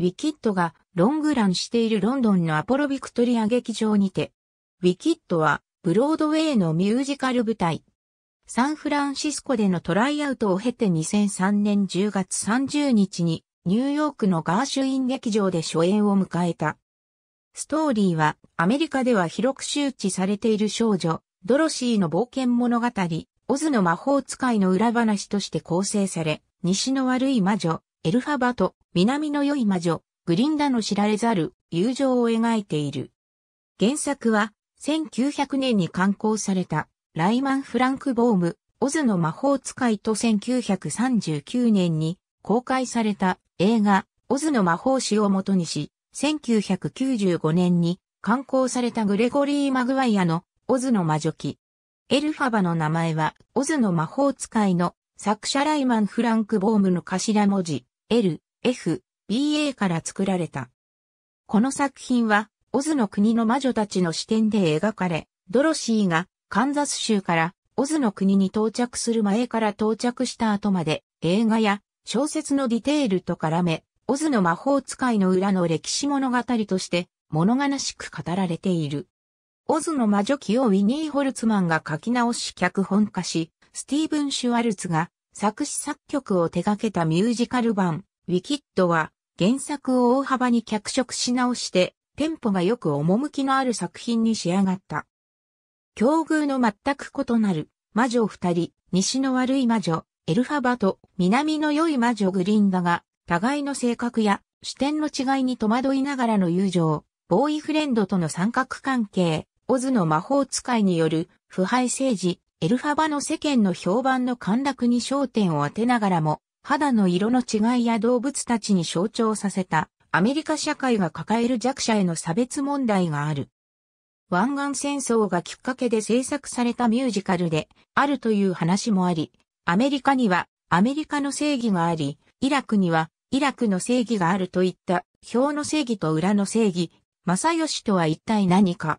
ウィキッドがロングランしているロンドンのアポロビクトリア劇場にて、ウィキッドはブロードウェイのミュージカル舞台、サンフランシスコでのトライアウトを経て2003年10月30日にニューヨークのガーシュイン劇場で初演を迎えた。ストーリーはアメリカでは広く周知されている少女、ドロシーの冒険物語、オズの魔法使いの裏話として構成され、西の悪い魔女、エルファバと南の良い魔女、グリンダの知られざる友情を描いている。原作は1900年に刊行されたライマン・フランク・ボーム、オズの魔法使いと1939年に公開された映画オズの魔法師をもとにし、1995年に刊行されたグレゴリー・マグワイアのオズの魔女記。エルファバの名前はオズの魔法使いの作者ライマン・フランク・ボームの頭文字。L、F、BA から作られた。この作品は、オズの国の魔女たちの視点で描かれ、ドロシーがカンザス州からオズの国に到着する前から到着した後まで映画や小説のディテールと絡め、オズの魔法使いの裏の歴史物語として物悲しく語られている。オズの魔女記をウィニー・ホルツマンが書き直し脚本化し、スティーブン・シュワルツが作詞作曲を手掛けたミュージカル版、ウィキッドは原作を大幅に脚色し直して、テンポがよく趣のある作品に仕上がった。境遇の全く異なる魔女二人、西の悪い魔女、エルファバと南の良い魔女グリンダが、互いの性格や視点の違いに戸惑いながらの友情、ボーイフレンドとの三角関係、オズの魔法使いによる腐敗政治、エルファバの世間の評判の陥落に焦点を当てながらも、肌の色の違いや動物たちに象徴させた、アメリカ社会が抱える弱者への差別問題がある。湾岸戦争がきっかけで制作されたミュージカルであるという話もあり、アメリカにはアメリカの正義があり、イラクにはイラクの正義があるといった表の正義と裏の正義、正義とは一体何か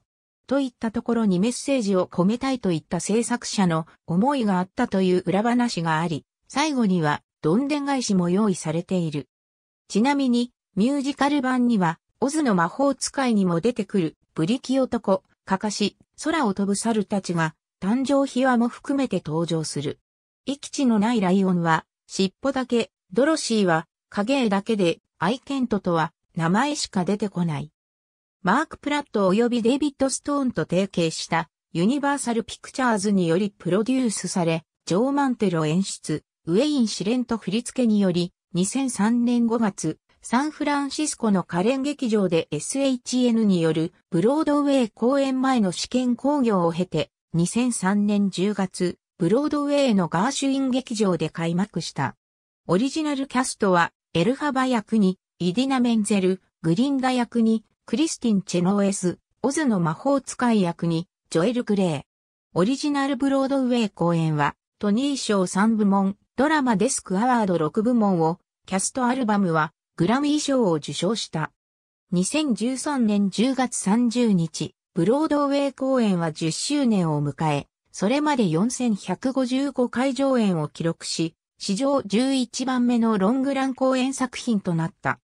といったところにメッセージを込めたいといった制作者の思いがあったという裏話があり、最後にはどんでん返しも用意されている。ちなみに、ミュージカル版には、オズの魔法使いにも出てくる、ブリキ男、カカシ、空を飛ぶ猿たちが、誕生秘話も含めて登場する。息地のないライオンは、尻尾だけ、ドロシーは、影絵だけで、アイケントとは、名前しか出てこない。マーク・プラット及びデイビッド・ストーンと提携したユニバーサル・ピクチャーズによりプロデュースされ、ジョー・マンテロ演出、ウェイン・シレント振り付けにより、2003年5月、サンフランシスコのカレン劇場で SHN によるブロードウェイ公演前の試験興行を経て、2003年10月、ブロードウェイのガーシュイン劇場で開幕した。オリジナルキャストは、エルハバ役に、イディナ・メンゼル、グリンダ役に、クリスティン・チェノーエス、オズの魔法使い役に、ジョエル・グレイ。オリジナルブロードウェイ公演は、トニー賞3部門、ドラマデスクアワード6部門を、キャストアルバムは、グラミー賞を受賞した。2013年10月30日、ブロードウェイ公演は10周年を迎え、それまで4155回上演を記録し、史上11番目のロングラン公演作品となった。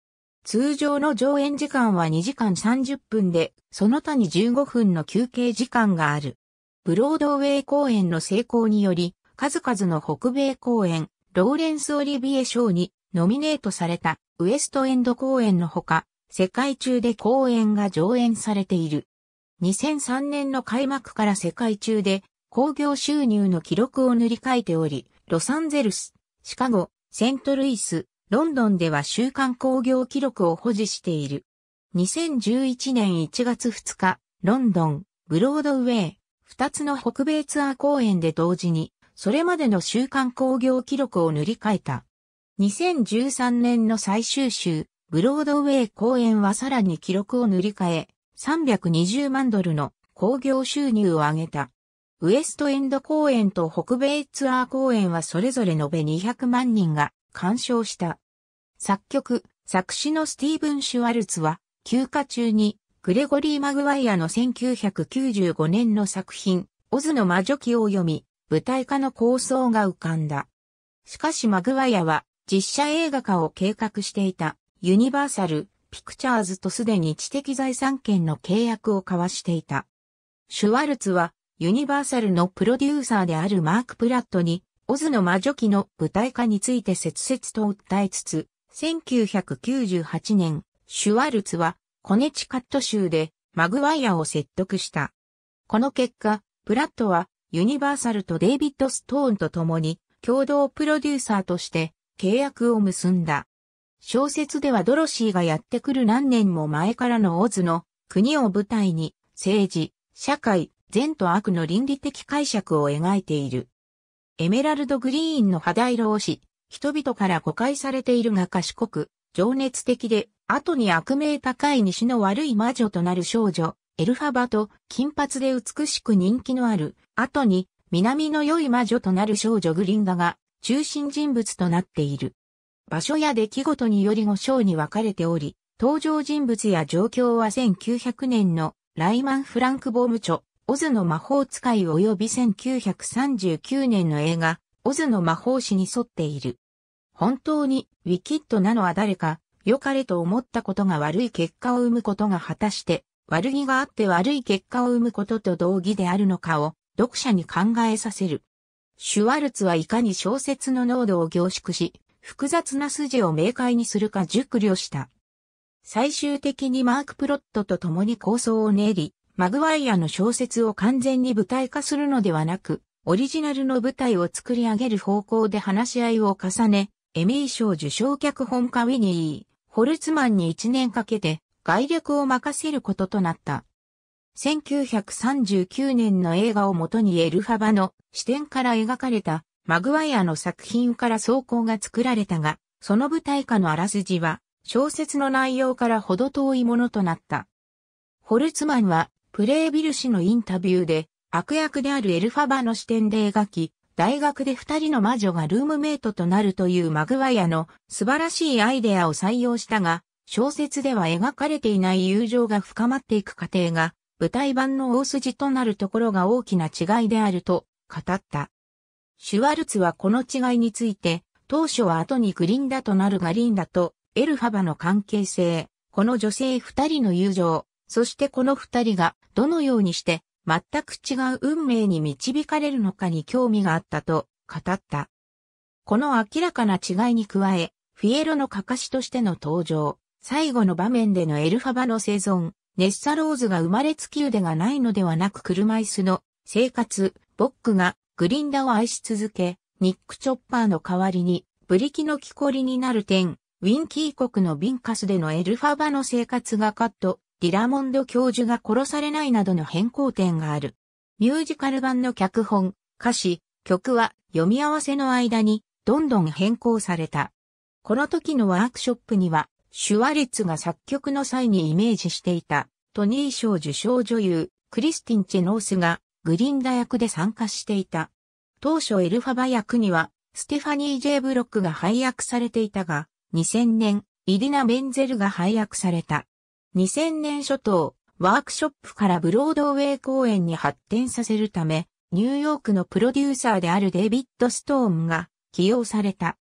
通常の上演時間は2時間30分で、その他に15分の休憩時間がある。ブロードウェイ公演の成功により、数々の北米公演、ローレンス・オリビエ賞にノミネートされたウエストエンド公演のほか、世界中で公演が上演されている。2003年の開幕から世界中で興行収入の記録を塗り替えており、ロサンゼルス、シカゴ、セントルイス、ロンドンでは週間工業記録を保持している。2011年1月2日、ロンドン、ブロードウェイ、2つの北米ツアー公演で同時に、それまでの週間工業記録を塗り替えた。2013年の最終週、ブロードウェイ公演はさらに記録を塗り替え、320万ドルの興行収入を上げた。ウエストエンド公演と北米ツアー公演はそれぞれ延べ200万人が鑑賞した。作曲、作詞のスティーブン・シュワルツは、休暇中に、グレゴリー・マグワイアの1995年の作品、オズの魔女記を読み、舞台化の構想が浮かんだ。しかしマグワイアは、実写映画化を計画していた、ユニバーサル・ピクチャーズとすでに知的財産権の契約を交わしていた。シュワルツは、ユニバーサルのプロデューサーであるマーク・プラットに、オズの魔女記の舞台化について切々と訴えつつ、1998年、シュワルツはコネチカット州でマグワイアを説得した。この結果、プラットはユニバーサルとデイビッド・ストーンと共に共同プロデューサーとして契約を結んだ。小説ではドロシーがやってくる何年も前からのオズの国を舞台に政治、社会、善と悪の倫理的解釈を描いている。エメラルドグリーンの肌色をし、人々から誤解されているが賢く、情熱的で、後に悪名高い西の悪い魔女となる少女、エルファバと金髪で美しく人気のある、後に南の良い魔女となる少女グリンダが中心人物となっている。場所や出来事により5章に分かれており、登場人物や状況は1900年のライマン・フランク・ボーム著、オズの魔法使い及び1939年の映画、オズの魔法師に沿っている。本当にウィキッドなのは誰か、良かれと思ったことが悪い結果を生むことが果たして、悪気があって悪い結果を生むことと同義であるのかを読者に考えさせる。シュワルツはいかに小説の濃度を凝縮し、複雑な筋を明快にするか熟慮した。最終的にマークプロットと共に構想を練り、マグワイアの小説を完全に舞台化するのではなく、オリジナルの舞台を作り上げる方向で話し合いを重ね、エミー賞受賞脚本家ウィニー・ホルツマンに1年かけて概略を任せることとなった。1939年の映画をもとにエルファバの視点から描かれたマグワイアの作品から装甲が作られたが、その舞台下のあらすじは小説の内容からほど遠いものとなった。ホルツマンはプレイビル氏のインタビューで悪役であるエルファバの視点で描き、大学で二人の魔女がルームメイトとなるというマグワイアの素晴らしいアイデアを採用したが、小説では描かれていない友情が深まっていく過程が、舞台版の大筋となるところが大きな違いであると語った。シュワルツはこの違いについて、当初は後にグリンダとなるガリンダとエルファバの関係性、この女性二人の友情、そしてこの二人がどのようにして全く違う運命に導かれるのかに興味があったと語った。この明らかな違いに加え、フィエロのかかしとしての登場、最後の場面でのエルファバの生存、ネッサローズが生まれつき腕がないのではなく車椅子の生活、ボックがグリンダを愛し続け、ニック・チョッパーの代わりに、ブリキの木こりになる点、ウィンキー国のビンカスでのエルファバの生活がカットディラモンド教授が殺されないなどの変更点がある。ミュージカル版の脚本、歌詞、曲は読み合わせの間にどんどん変更された。この時のワークショップには、シュワリッツが作曲の際にイメージしていた、トニー賞受賞女優、クリスティン・チェノースが、グリンダ役で参加していた。当初エルファバ役には、ステファニー・ジェイ・ブロックが配役されていたが、2000年、イディナ・ベンゼルが配役された。2000年初頭、ワークショップからブロードウェイ公演に発展させるため、ニューヨークのプロデューサーであるデビッド・ストーンが起用された。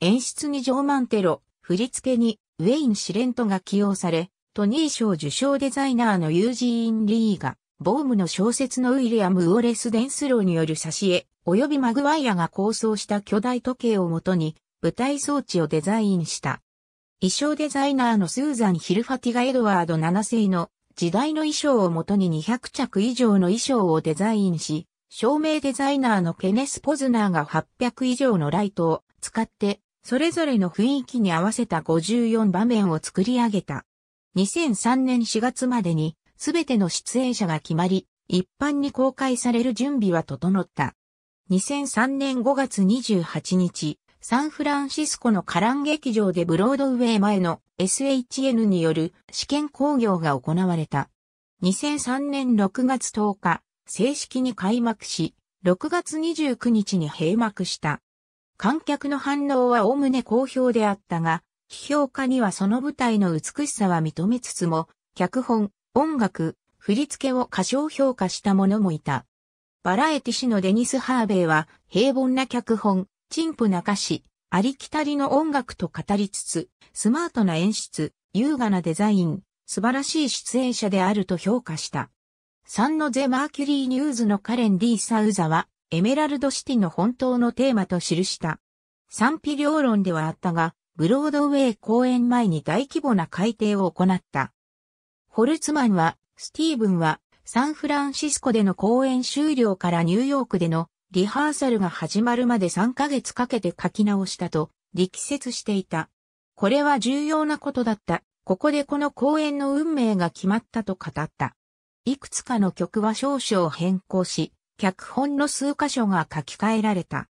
演出にジョー・マンテロ、振り付けにウェイン・シレントが起用され、トニー賞受賞デザイナーのユージーン・リーが、ボームの小説のウィリアム・ウォレス・デンスローによる挿絵、及びマグワイアが構想した巨大時計をもとに、舞台装置をデザインした。衣装デザイナーのスーザン・ヒルファティがエドワード7世の時代の衣装をもとに200着以上の衣装をデザインし、照明デザイナーのケネス・ポズナーが800以上のライトを使って、それぞれの雰囲気に合わせた54場面を作り上げた。2003年4月までに、全ての出演者が決まり、一般に公開される準備は整った。2003年5月28日、サンフランシスコのカラン劇場でブロードウェイ前の SHN による試験工業が行われた。2003年6月10日、正式に開幕し、6月29日に閉幕した。観客の反応はおおむね好評であったが、批評家にはその舞台の美しさは認めつつも、脚本、音楽、振り付けを過小評価した者もいた。バラエティ氏のデニス・ハーベイは、平凡な脚本、陳腐な歌詞、ありきたりの音楽と語りつつ、スマートな演出、優雅なデザイン、素晴らしい出演者であると評価した。サンノゼ・マーキュリー・ニューズのカレン・ディ・サウザは、エメラルド・シティの本当のテーマと記した。賛否両論ではあったが、ブロードウェイ公演前に大規模な改定を行った。ホルツマンは、スティーブンは、サンフランシスコでの公演終了からニューヨークでのリハーサルが始まるまで3ヶ月かけて書き直したと力説していた。これは重要なことだった。ここでこの公演の運命が決まったと語った。いくつかの曲は少々変更し、脚本の数箇所が書き換えられた。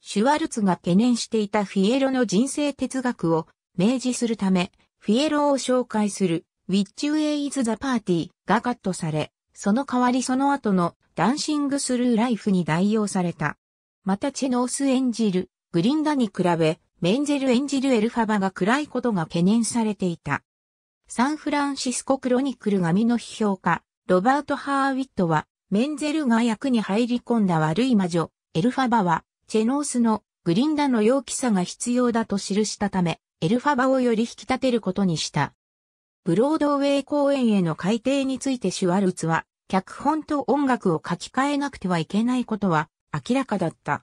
シュワルツが懸念していたフィエロの人生哲学を明示するため、フィエロを紹介する Which Way is the Party がカットされ、その代わりその後のダンシングスルーライフに代用された。またチェノース演じるグリンダに比べ、メンゼル演じるエルファバが暗いことが懸念されていた。サンフランシスコクロニクル紙の批評家、ロバート・ハーウィットは、メンゼルが役に入り込んだ悪い魔女、エルファバは、チェノースのグリンダの陽気さが必要だと記したため、エルファバをより引き立てることにした。ブロードウェイ公演への改定についてシュワルツは、脚本と音楽を書き換えなくてはいけないことは明らかだった。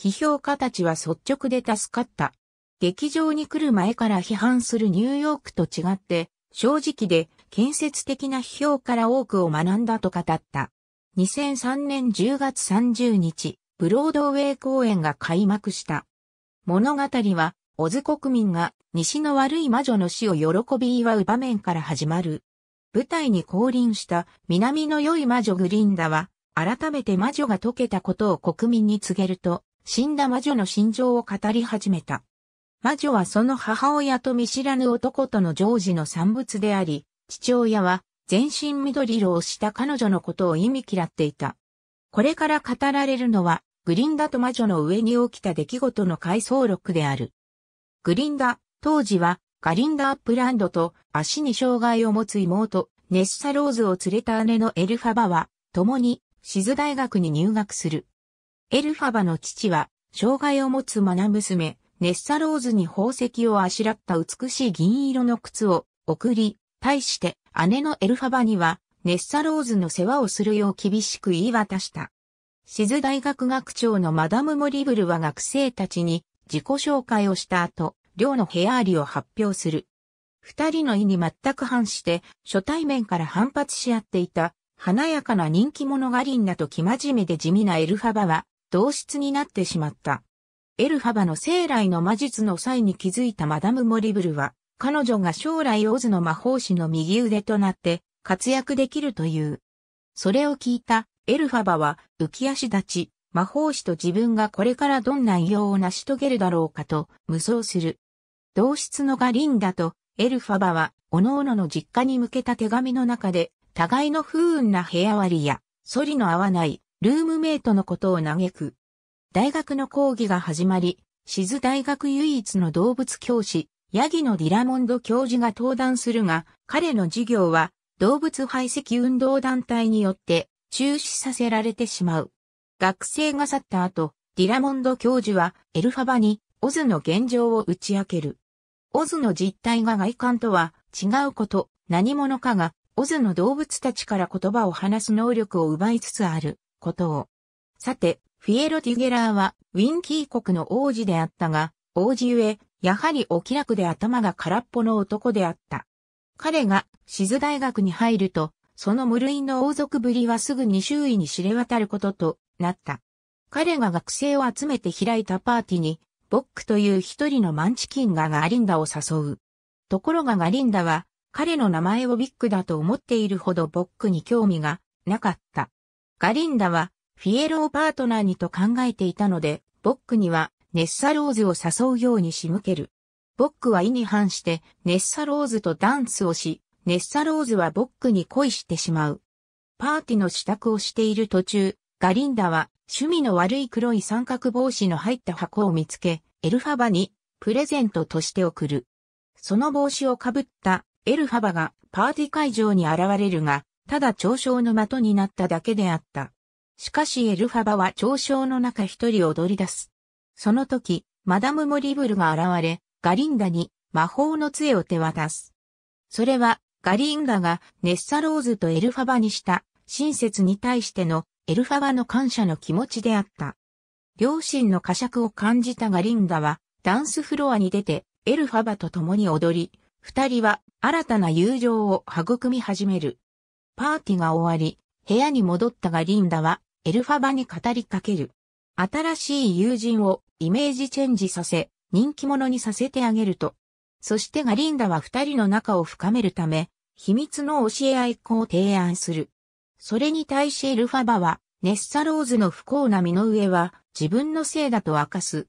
批評家たちは率直で助かった。劇場に来る前から批判するニューヨークと違って、正直で建設的な批評から多くを学んだと語った。2003年10月30日、ブロードウェイ公演が開幕した。物語は、オズ国民が西の悪い魔女の死を喜び祝う場面から始まる。舞台に降臨した南の良い魔女グリンダは、改めて魔女が解けたことを国民に告げると、死んだ魔女の心情を語り始めた。魔女はその母親と見知らぬ男とのジョージの産物であり、父親は全身緑色をした彼女のことを意味嫌っていた。これから語られるのは、グリンダと魔女の上に起きた出来事の回想録である。グリンダ、当時はガリンダープランドと足に障害を持つ妹、ネッサローズを連れた姉のエルファバは、共に、シズ大学に入学する。エルファバの父は、障害を持つ愛娘、ネッサローズに宝石をあしらった美しい銀色の靴を送り、対して姉のエルファバには、ネッサローズの世話をするよう厳しく言い渡した。シズ大学学長のマダム・モリブルは学生たちに自己紹介をした後、両の部屋ありを発表する。二人の意に全く反して、初対面から反発し合っていた、華やかな人気者がリンナと生真面目で地味なエルファバは、同室になってしまった。エルファバの生来の魔術の際に気づいたマダム・モリブルは、彼女が将来オズの魔法師の右腕となって、活躍できるという。それを聞いた、エルファバは、浮き足立ち、魔法師と自分がこれからどんな異様を成し遂げるだろうかと、無双する。同室のガリンダとエルファバは、各々の実家に向けた手紙の中で、互いの不運な部屋割りや、ソリの合わないルームメイトのことを嘆く。大学の講義が始まり、シズ大学唯一の動物教師、ヤギのディラモンド教授が登壇するが、彼の授業は動物排斥運動団体によって中止させられてしまう。学生が去った後、ディラモンド教授はエルファバにオズの現状を打ち明ける。オズの実態が外観とは違うこと、何者かがオズの動物たちから言葉を話す能力を奪いつつあることを。さて、フィエロ・ディゲラーはウィンキー国の王子であったが、王子ゆえ、やはりお気楽で頭が空っぽの男であった。彼がシズ大学に入ると、その無類の王族ぶりはすぐに周囲に知れ渡ることとなった。彼が学生を集めて開いたパーティーにボックという一人のマンチキンがガリンダを誘う。ところがガリンダは彼の名前をビッグだと思っているほどボックに興味がなかった。ガリンダはフィエローパートナーにと考えていたので、ボックにはネッサローズを誘うように仕向ける。ボックは意に反してネッサローズとダンスをし、ネッサローズはボックに恋してしまう。パーティの支度をしている途中、ガリンダは趣味の悪い黒い三角帽子の入った箱を見つけ、エルファバにプレゼントとして送る。その帽子をかぶったエルファバがパーティー会場に現れるが、ただ嘲笑の的になっただけであった。しかしエルファバは嘲笑の中一人踊り出す。その時、マダム・モリブルが現れ、ガリンダに魔法の杖を手渡す。それは、ガリンダがネッサローズとエルファバにした親切に対してのエルファバの感謝の気持ちであった。両親の呵責を感じたがリンダは、ダンスフロアに出て、エルファバと共に踊り、二人は新たな友情を育み始める。パーティーが終わり、部屋に戻ったがリンダは、エルファバに語りかける。新しい友人をイメージチェンジさせ、人気者にさせてあげると。そしてガリンダは二人の仲を深めるため、秘密の教え合い子を提案する。それに対しエルファバは、ネッサローズの不幸な身の上は自分のせいだと明かす。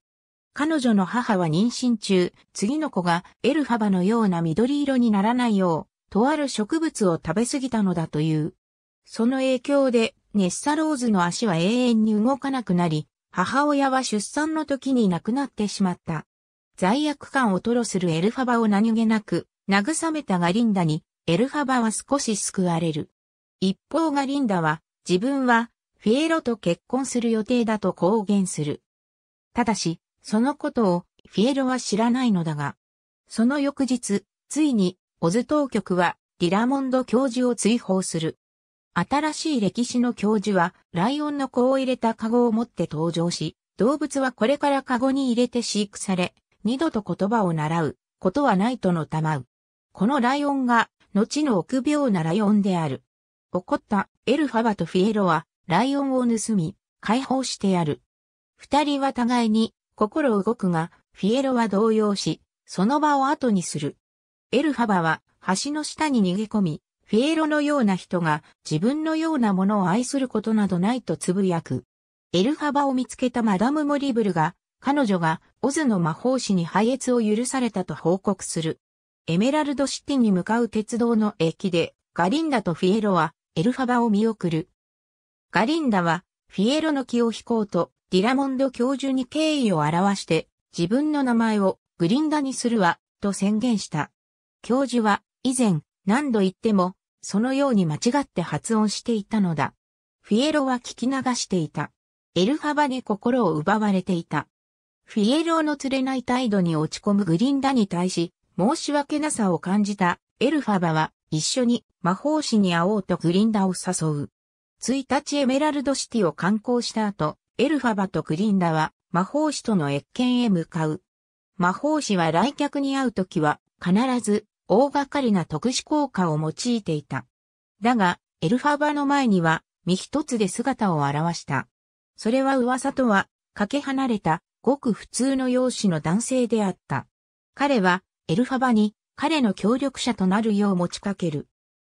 彼女の母は妊娠中、次の子がエルファバのような緑色にならないよう、とある植物を食べ過ぎたのだという。その影響で、ネッサローズの足は永遠に動かなくなり、母親は出産の時に亡くなってしまった。罪悪感を吐露するエルファバを何気なく、慰めたガリンダに、エルファバは少し救われる。一方がリンダは、自分は、フィエロと結婚する予定だと公言する。ただし、そのことを、フィエロは知らないのだが、その翌日、ついに、オズ当局は、ディラモンド教授を追放する。新しい歴史の教授は、ライオンの子を入れたカゴを持って登場し、動物はこれからカゴに入れて飼育され、二度と言葉を習うことはないとのたまう。このライオンが、後の臆病なライオンである。怒ったエルファバとフィエロは、ライオンを盗み、解放してやる。二人は互いに、心動くが、フィエロは動揺し、その場を後にする。エルファバは、橋の下に逃げ込み、フィエロのような人が自分のようなものを愛することなどないとつぶやく。エルファバを見つけたマダム・モリブルが、彼女がオズの魔法師に配越を許されたと報告する。エメラルドシティに向かう鉄道の駅で、ガリンダとフィエロはエルファバを見送る。ガリンダは、フィエロの気を引こうと、ディラモンド教授に敬意を表して、自分の名前をグリンダにするわ、と宣言した。教授は、以前、何度言っても、そのように間違って発音していたのだ。フィエロは聞き流していた。エルファバに心を奪われていた。フィエロの釣れない態度に落ち込むグリンダに対し、申し訳なさを感じたエルファバは一緒に魔法師に会おうとグリンダを誘う。1日エメラルドシティを観光した後、エルファバとグリンダは魔法師との越見へ向かう。魔法師は来客に会うときは必ず大掛かりな特殊効果を用いていた。だが、エルファバの前には身一つで姿を現した。それは噂とは、かけ離れた、ごく普通の容姿の男性であった。彼は、エルファバに、彼の協力者となるよう持ちかける。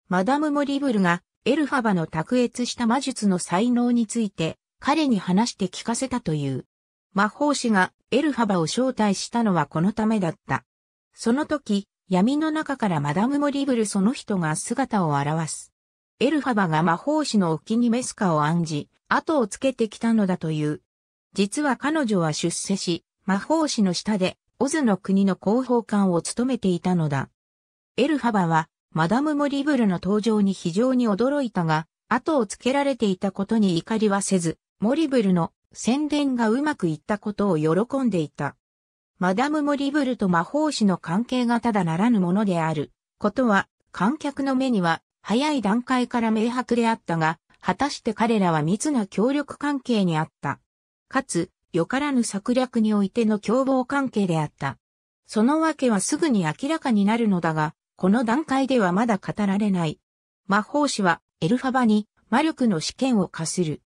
マダム・モリブルがエルファバの卓越した魔術の才能について彼に話して聞かせたという。魔法師がエルファバを招待したのはこのためだった。その時、闇の中からマダム・モリブルその人が姿を現す。エルファバが魔法師の沖にメスカを案じ、後をつけてきたのだという。実は彼女は出世し、魔法師の下でオズの国の広報官を務めていたのだ。エルファバは、マダム・モリブルの登場に非常に驚いたが、後をつけられていたことに怒りはせず、モリブルの宣伝がうまくいったことを喜んでいた。マダム・モリブルと魔法師の関係がただならぬものである、ことは、観客の目には、早い段階から明白であったが、果たして彼らは密な協力関係にあった。かつ、よからぬ策略においての共謀関係であった。そのわけはすぐに明らかになるのだが、この段階ではまだ語られない。魔法師はエルファバに魔力の試験を課する。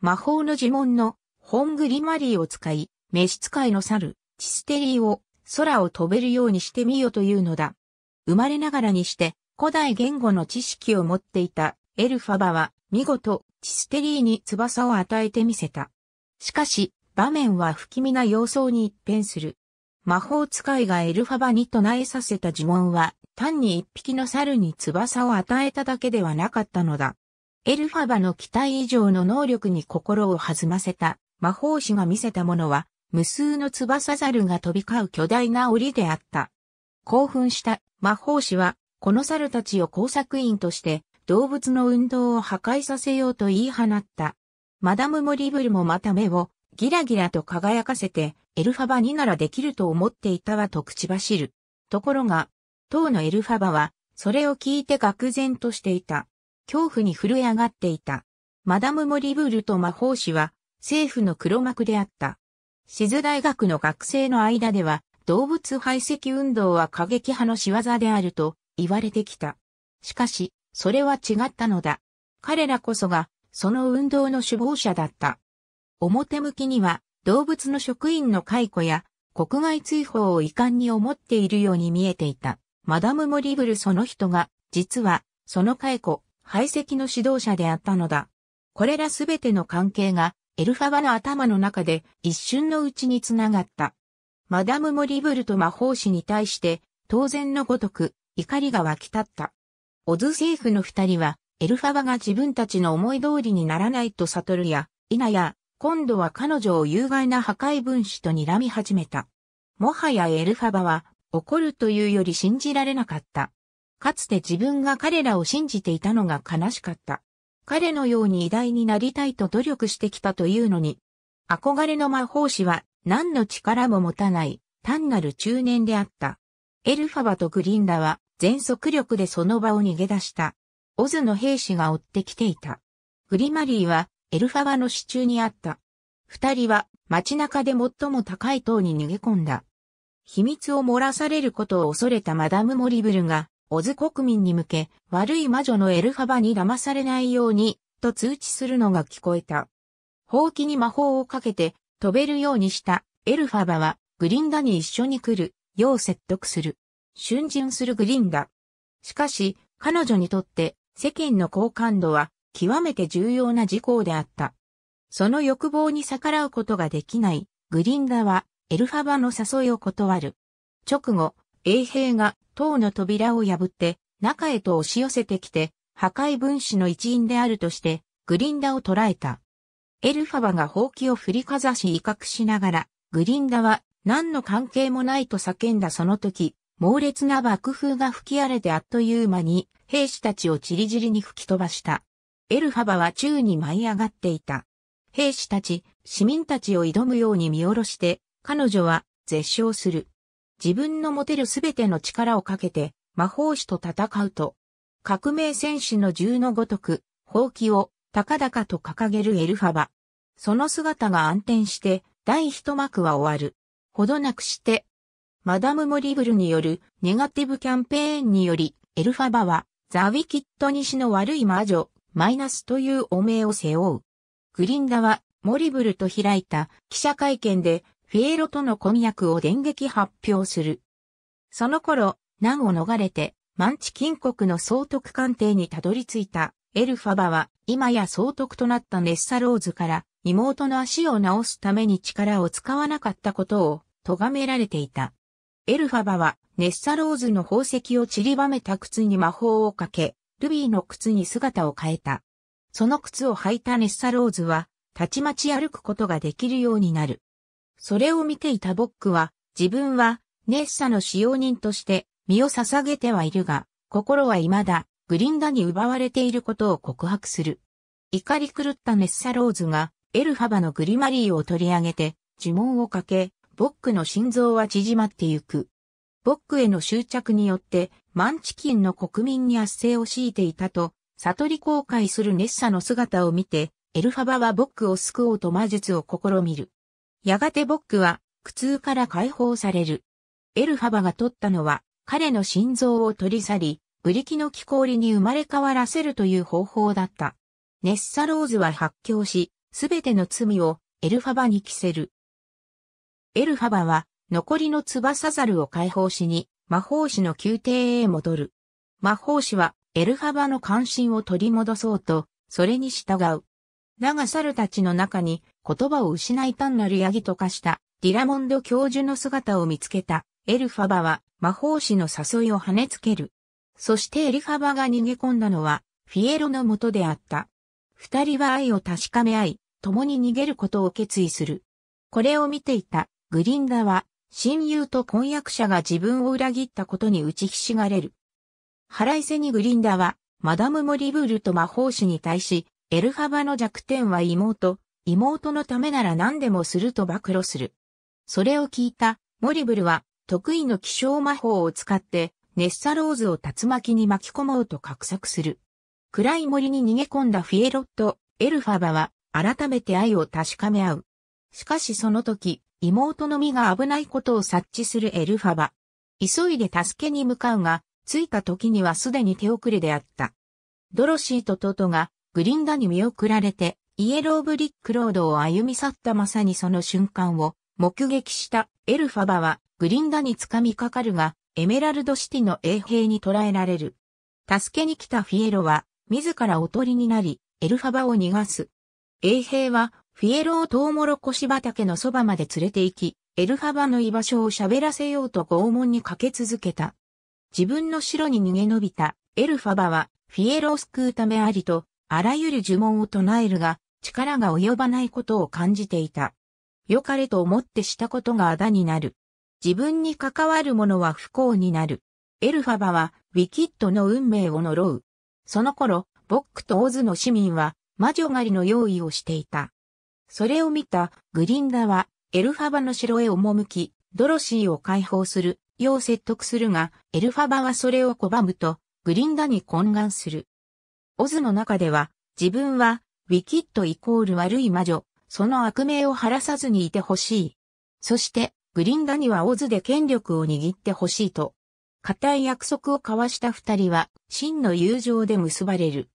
魔法の呪文のホングリマリーを使い、召使いの猿、チステリーを空を飛べるようにしてみよというのだ。生まれながらにして古代言語の知識を持っていたエルファバは見事チステリーに翼を与えてみせた。しかし、場面は不気味な様相に一変する。魔法使いがエルファバに唱えさせた呪文は、単に一匹の猿に翼を与えただけではなかったのだ。エルファバの期待以上の能力に心を弾ませた魔法師が見せたものは、無数の翼猿が飛び交う巨大な檻であった。興奮した魔法師は、この猿たちを工作員として、動物の運動を破壊させようと言い放った。マダム・モリブルもまた目をギラギラと輝かせて、エルファバにならできると思っていたわと口走る。ところが、当のエルファバは、それを聞いて愕然としていた。恐怖に震え上がっていた。マダム・モリブールと魔法師は、政府の黒幕であった。シズ大学の学生の間では、動物排斥運動は過激派の仕業であると言われてきた。しかし、それは違ったのだ。彼らこそが、その運動の首謀者だった。表向きには動物の職員の解雇や国外追放を遺憾に思っているように見えていた。マダム・モリブルその人が、実は、その解雇、排斥の指導者であったのだ。これらすべての関係が、エルファバの頭の中で一瞬のうちにつながった。マダム・モリブルと魔法師に対して、当然のごとく、怒りが湧き立った。オズ政府の二人は、エルファバが自分たちの思い通りにならないと悟るや、否や、今度は彼女を有害な破壊分子と睨み始めた。もはやエルファバは怒るというより信じられなかった。かつて自分が彼らを信じていたのが悲しかった。彼のように偉大になりたいと努力してきたというのに、憧れの魔法師は何の力も持たない単なる中年であった。エルファバとグリンダは全速力でその場を逃げ出した。オズの兵士が追ってきていた。グリマリーはエルファワの支柱にあった。二人は街中で最も高い塔に逃げ込んだ。秘密を漏らされることを恐れたマダム・モリブルが、オズ国民に向け、悪い魔女のエルファバに騙されないように、と通知するのが聞こえた。ほうきに魔法をかけて、飛べるようにしたエルファバは、グリンダに一緒に来る、よう説得する。瞬巡するグリンダ。しかし、彼女にとって、世間の好感度は、極めて重要な事項であった。その欲望に逆らうことができないグリンダはエルファバの誘いを断る。直後、衛兵が塔の扉を破って中へと押し寄せてきて破壊分子の一員であるとしてグリンダを捕らえた。エルファバが放棄を振りかざし威嚇しながらグリンダは何の関係もないと叫んだその時、猛烈な爆風が吹き荒れてあっという間に兵士たちをちりじりに吹き飛ばした。エルハバは宙に舞い上がっていた。兵士たち、市民たちを挑むように見下ろして、彼女は絶唱する。自分の持てるすべての力をかけて、魔法師と戦うと、革命戦士の銃のごとく、放棄を高々と掲げるエルファバ。その姿が暗転して、第一幕は終わる。ほどなくして、マダム・モリブルによるネガティブキャンペーンにより、エルファバは、ザ・ウィキッド西の悪い魔女、マイナスという汚名を背負う。グリンダは、モリブルと開いた記者会見で、フィエロとの婚約を電撃発表する。その頃、難を逃れて、マンチ金国の総督官邸にたどり着いたエルファバは、今や総督となったネッサローズから、妹の足を治すために力を使わなかったことを、咎められていた。エルファバは、ネッサローズの宝石を散りばめた靴に魔法をかけ、ルビーの靴に姿を変えた。その靴を履いたネッサローズは、たちまち歩くことができるようになる。それを見ていたボックは、自分は、ネッサの使用人として、身を捧げてはいるが、心は未だ、グリンダに奪われていることを告白する。怒り狂ったネッサローズが、エルファバのグリマリーを取り上げて、呪文をかけ、ボックの心臓は縮まってゆく。ボックへの執着によって、マンチキンの国民に圧政を強いていたと、悟り後悔するネッサの姿を見て、エルファバはボックを救おうと魔術を試みる。やがてボックは苦痛から解放される。エルファバが取ったのは彼の心臓を取り去り、ブリキの木氷に生まれ変わらせるという方法だった。ネッサローズは発狂し、すべての罪をエルファバに着せる。エルファバは残りの翼猿を解放しに魔法師の宮廷へ戻る。魔法師はエルファバの関心を取り戻そうと、それに従う。長が猿たちの中に言葉を失い単なるヤギと化したディラモンド教授の姿を見つけたエルファバは魔法師の誘いを跳ねつける。そしてエルファバが逃げ込んだのはフィエロの元であった。二人は愛を確かめ合い、共に逃げることを決意する。これを見ていたグリンダは親友と婚約者が自分を裏切ったことに打ちひしがれる。腹いせにグリンダは、マダム・モリブールと魔法師に対し、エルファバの弱点は妹、妹のためなら何でもすると暴露する。それを聞いた、モリブルは、得意の気象魔法を使って、ネッサローズを竜巻に巻き込もうと画策する。暗い森に逃げ込んだフィエロット、エルファバは、改めて愛を確かめ合う。しかしその時、妹の身が危ないことを察知するエルファバ。急いで助けに向かうが、着いた時にはすでに手遅れであった。ドロシーとトトがグリンダに見送られて、イエローブリックロードを歩み去ったまさにその瞬間を目撃したエルファバはグリンダにつかみかかるが、エメラルドシティの衛兵に捕らえられる。助けに来たフィエロは、自らおとりになり、エルファバを逃がす。衛兵はフィエロをトウモロコシ畑のそばまで連れて行き、エルファバの居場所を喋らせようと拷問にかけ続けた。自分の城に逃げ延びたエルファバはフィエロを救うためありと、あらゆる呪文を唱えるが、力が及ばないことを感じていた。良かれと思ってしたことがあだになる。自分に関わるものは不幸になる。エルファバは、ウィキッドの運命を呪う。その頃、ボックとオズの市民は、魔女狩りの用意をしていた。それを見たグリンダはエルファバの城へ赴き、ドロシーを解放する、よう説得するが、エルファバはそれを拒むと、グリンダに懇願する。オズの中では、自分は、ウィキッドイコール悪い魔女、その悪名を晴らさずにいてほしい。そして、グリンダにはオズで権力を握ってほしいと。固い約束を交わした二人は、真の友情で結ばれる。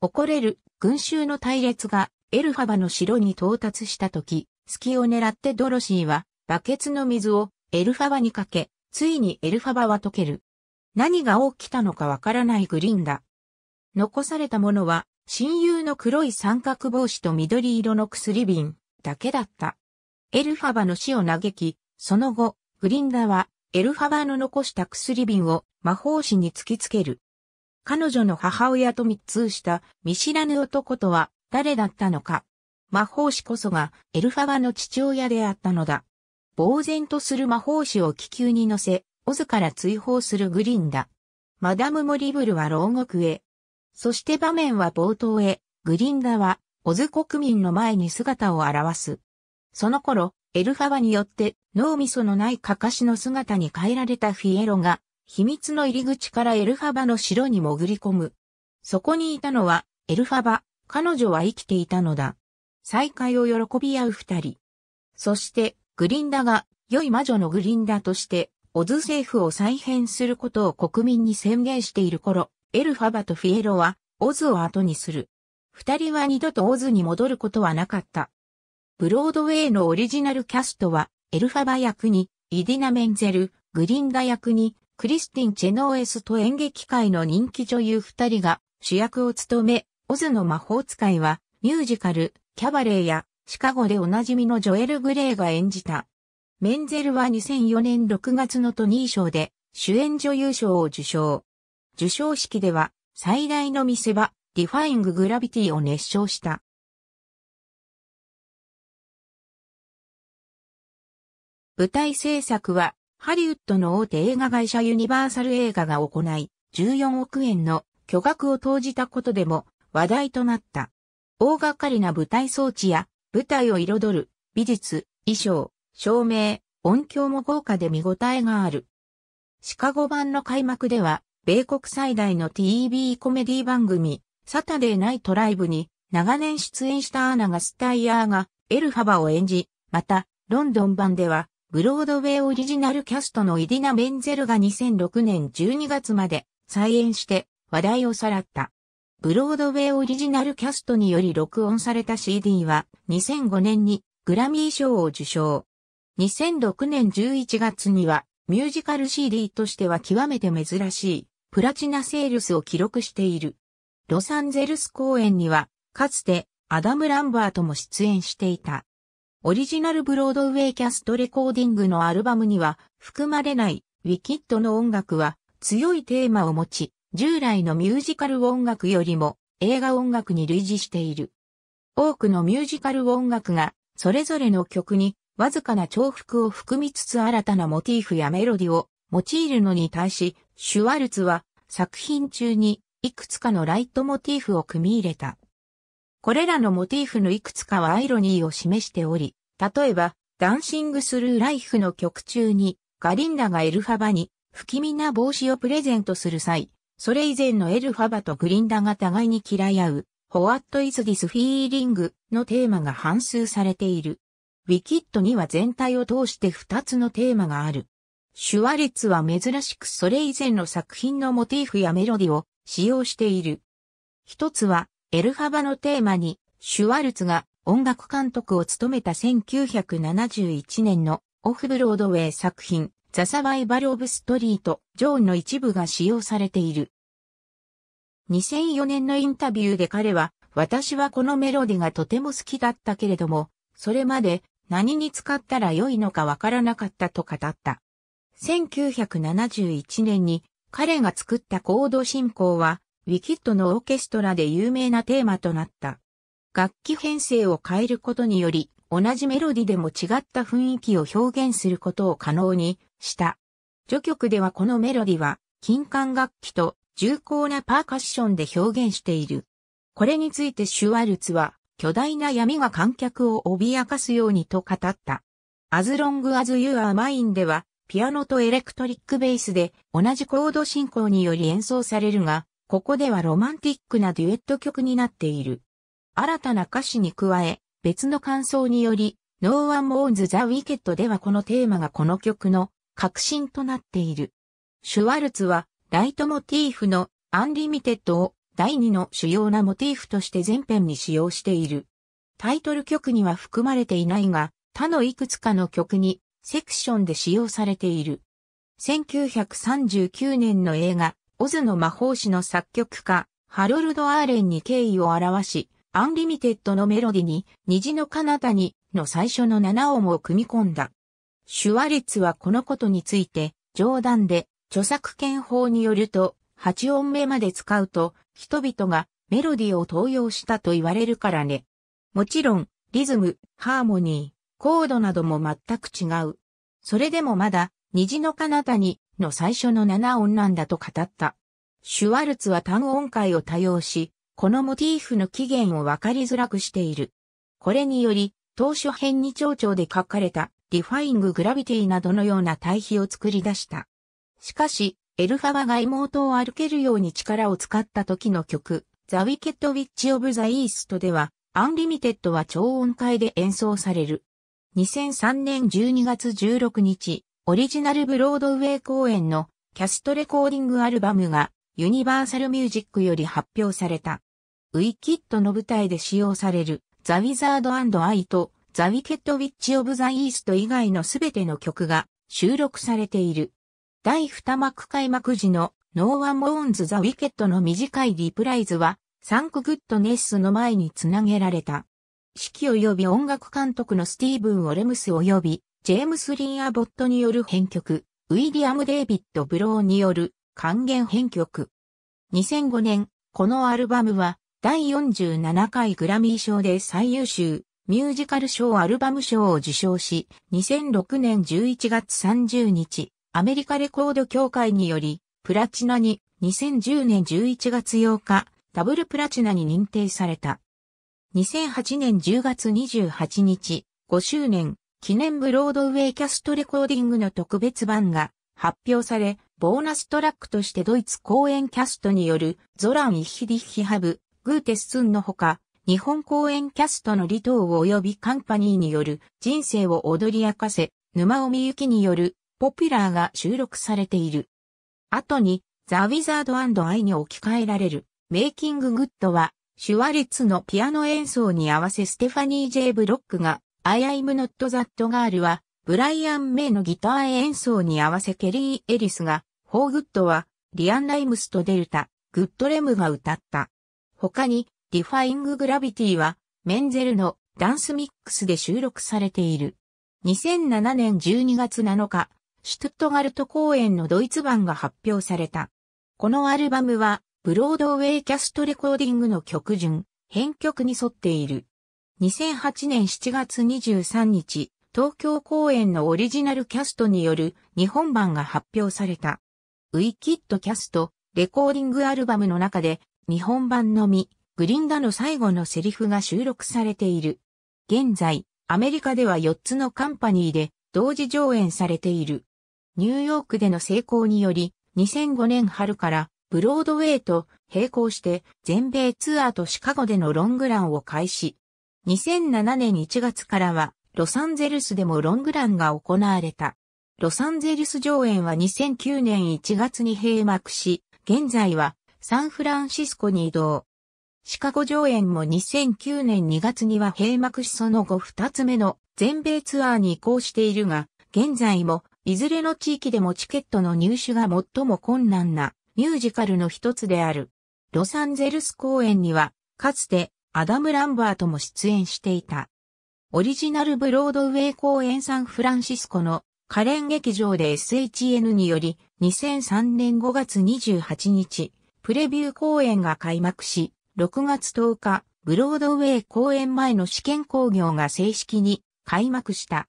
怒れる、群衆の隊列が、エルファバの城に到達した時、隙を狙ってドロシーは、バケツの水をエルファバにかけ、ついにエルファバは溶ける。何が起きたのかわからないグリンだ。残されたものは、親友の黒い三角帽子と緑色の薬瓶だけだった。エルファバの死を嘆き、その後、グリンダは、エルファバの残した薬瓶を魔法師に突きつける。彼女の母親と密通した見知らぬ男とは誰だったのか。魔法師こそがエルファバの父親であったのだ。呆然とする魔法師を気球に乗せ、オズから追放するグリンだ。マダム・モリブルは牢獄へ。そして場面は冒頭へ、グリンダは、オズ国民の前に姿を現す。その頃、エルファバによって脳みそのないカカシの姿に変えられたフィエロが、秘密の入り口からエルファバの城に潜り込む。そこにいたのは、エルファバ、彼女は生きていたのだ。再会を喜び合う二人。そして、グリンダが、良い魔女のグリンダとして、オズ政府を再編することを国民に宣言している頃、エルファバとフィエロは、オズを後にする。二人は二度とオズに戻ることはなかった。ブロードウェイのオリジナルキャストは、エルファバ役に、イディナ・メンゼル、グリンダ役に、クリスティン・チェノーエスと演劇界の人気女優二人が主役を務め、オズの魔法使いは、ミュージカル、キャバレーや、シカゴでおなじみのジョエル・グレイが演じた。メンゼルは2004年6月のトニー賞で、主演女優賞を受賞。受賞式では、最大の見せ場、ディファイング・グラビティを熱唱した。舞台制作は、ハリウッドの大手映画会社ユニバーサル映画が行い、14億円の巨額を投じたことでも話題となった。大掛かりな舞台装置や舞台を彩る美術、衣装、照明、音響も豪華で見応えがある。シカゴ版の開幕では、米国最大の TV コメディ番組、サタデーナイトライブに長年出演したアーナがスタイヤーがエルファバを演じ、また、ロンドン版では、ブロードウェイオリジナルキャストのイディナ・ベンゼルが2006年12月まで再演して話題をさらった。ブロードウェイオリジナルキャストにより録音された CD は2005年にグラミー賞を受賞。2006年11月にはミュージカル CD としては極めて珍しいプラチナセールスを記録している。ロサンゼルス公演にはかつてアダム・ランバートも出演していた。オリジナルブロードウェイキャストレコーディングのアルバムには含まれないウィキッドの音楽は強いテーマを持ち、従来のミュージカル音楽よりも映画音楽に類似している。多くのミュージカル音楽がそれぞれの曲にわずかな重複を含みつつ新たなモチーフやメロディを用いるのに対し、シュワルツは作品中にいくつかのライトモティーフを組み入れた。これらのモティーフのいくつかはアイロニーを示しており、例えば、ダンシングスルーライフの曲中に、ガリンダがエルファバに、不気味な帽子をプレゼントする際、それ以前のエルファバとグリンダが互いに嫌い合う、What is this feeling のテーマが反数されている。ウィキッドには全体を通して2つのテーマがある。シュワルツは珍しくそれ以前の作品のモチーフやメロディを使用している。一つは、エルファバのテーマに、シュワルツが音楽監督を務めた1971年のオフブロードウェイ作品、ザ・サバイバル・オブ・ストリート、ジョーンの一部が使用されている。2004年のインタビューで彼は、私はこのメロディがとても好きだったけれども、それまで何に使ったら良いのかわからなかったと語った。1971年に彼が作ったコード進行は、ウィキッドのオーケストラで有名なテーマとなった。楽器編成を変えることにより、同じメロディでも違った雰囲気を表現することを可能にした。序曲ではこのメロディは、金管楽器と重厚なパーカッションで表現している。これについてシュワルツは、巨大な闇が観客を脅かすようにと語った。As Long As You Are Mine では、ピアノとエレクトリックベースで同じコード進行により演奏されるが、ここではロマンティックなデュエット曲になっている。新たな歌詞に加え、別の感想により、No One Owns the Wicked ではこのテーマがこの曲の核心となっている。シュワルツは、ライトモティーフのアンリミテッドを第2の主要なモティーフとして全編に使用している。タイトル曲には含まれていないが、他のいくつかの曲にセクションで使用されている。1939年の映画、オズの魔法師の作曲家、ハロルド・アーレンに敬意を表し、アンリミテッドのメロディに、虹の彼方に、の最初の7音を組み込んだ。シュワルツはこのことについて、冗談で、著作権法によると、8音目まで使うと、人々がメロディを投用したと言われるからね。もちろん、リズム、ハーモニー、コードなども全く違う。それでもまだ、虹の彼方に、の最初の7音なんだと語った。シュワルツは単音階を多用し、このモティーフの起源をわかりづらくしている。これにより、当初編に蝶々で書かれたディファインググラビティなどのような対比を作り出した。しかし、エルファバが妹を歩けるように力を使った時の曲、ザ・ウィケット・ウィッチ・オブ・ザ・イーストでは、アンリミテッドは超音階で演奏される。2003年12月16日、オリジナルブロードウェイ公演のキャストレコーディングアルバムがユニバーサルミュージックより発表された。ウィキッドの舞台で使用されるザ・ウィザードアイとザ・ウィケット・ウィッチ・オブ・ザ・イースト以外のすべての曲が収録されている。第二幕開幕時のノーワン・モーンズ・ザ・ウィケットの短いリプライズはサンク・グッド・ネスの前につなげられた。指揮及び音楽監督のスティーブン・オレムス及びジェームス・リー・アボットによる編曲、ウィリアム・デイビッド・ブローによる還元編曲。2005年、このアルバムは第47回グラミー賞で最優秀ミュージカル賞アルバム賞を受賞し、2006年11月30日、アメリカレコード協会により、プラチナに2010年11月8日、ダブルプラチナに認定された。2008年10月28日、5周年、記念ブロードウェイキャストレコーディングの特別版が発表され、ボーナストラックとしてドイツ公演キャストによるゾラン・イヒリッヒハブ、グーテス・スンのほか、日本公演キャストの離島及びカンパニーによる人生を踊り明かせ、沼尾美幸によるポピュラーが収録されている。後に、ザ・ウィザードアイに置き換えられる、メイキング・グッドは、シュワリッツのピアノ演奏に合わせステファニー・ジェイ・ブロックが、I am not that girl は、ブライアン・メイのギター演奏に合わせケリー・エリスが、ホーグッドは、リアン・ライムスとデルタ、グッドレムが歌った。他に、ディファイング・グラビティは、メンゼルのダンスミックスで収録されている。2007年12月7日、シュトゥットガルト公演のドイツ版が発表された。このアルバムは、ブロードウェイキャストレコーディングの曲順、編曲に沿っている。2008年7月23日、東京公演のオリジナルキャストによる日本版が発表された。ウィキッドキャスト、レコーディングアルバムの中で、日本版のみ、グリンダの最後のセリフが収録されている。現在、アメリカでは4つのカンパニーで、同時上演されている。ニューヨークでの成功により、2005年春から、ブロードウェイと並行して、全米ツアーとシカゴでのロングランを開始。2007年1月からは、ロサンゼルスでもロングランが行われた。ロサンゼルス上演は2009年1月に閉幕し、現在はサンフランシスコに移動。シカゴ上演も2009年2月には閉幕しその後2つ目の全米ツアーに移行しているが、現在もいずれの地域でもチケットの入手が最も困難なミュージカルの一つである。ロサンゼルス公演には、かつてアダム・ランバートも出演していた。オリジナルブロードウェイ公演サンフランシスコのカレン劇場で SHN により2003年5月28日、プレビュー公演が開幕し、6月10日、ブロードウェイ公演前の試験工業が正式に開幕した。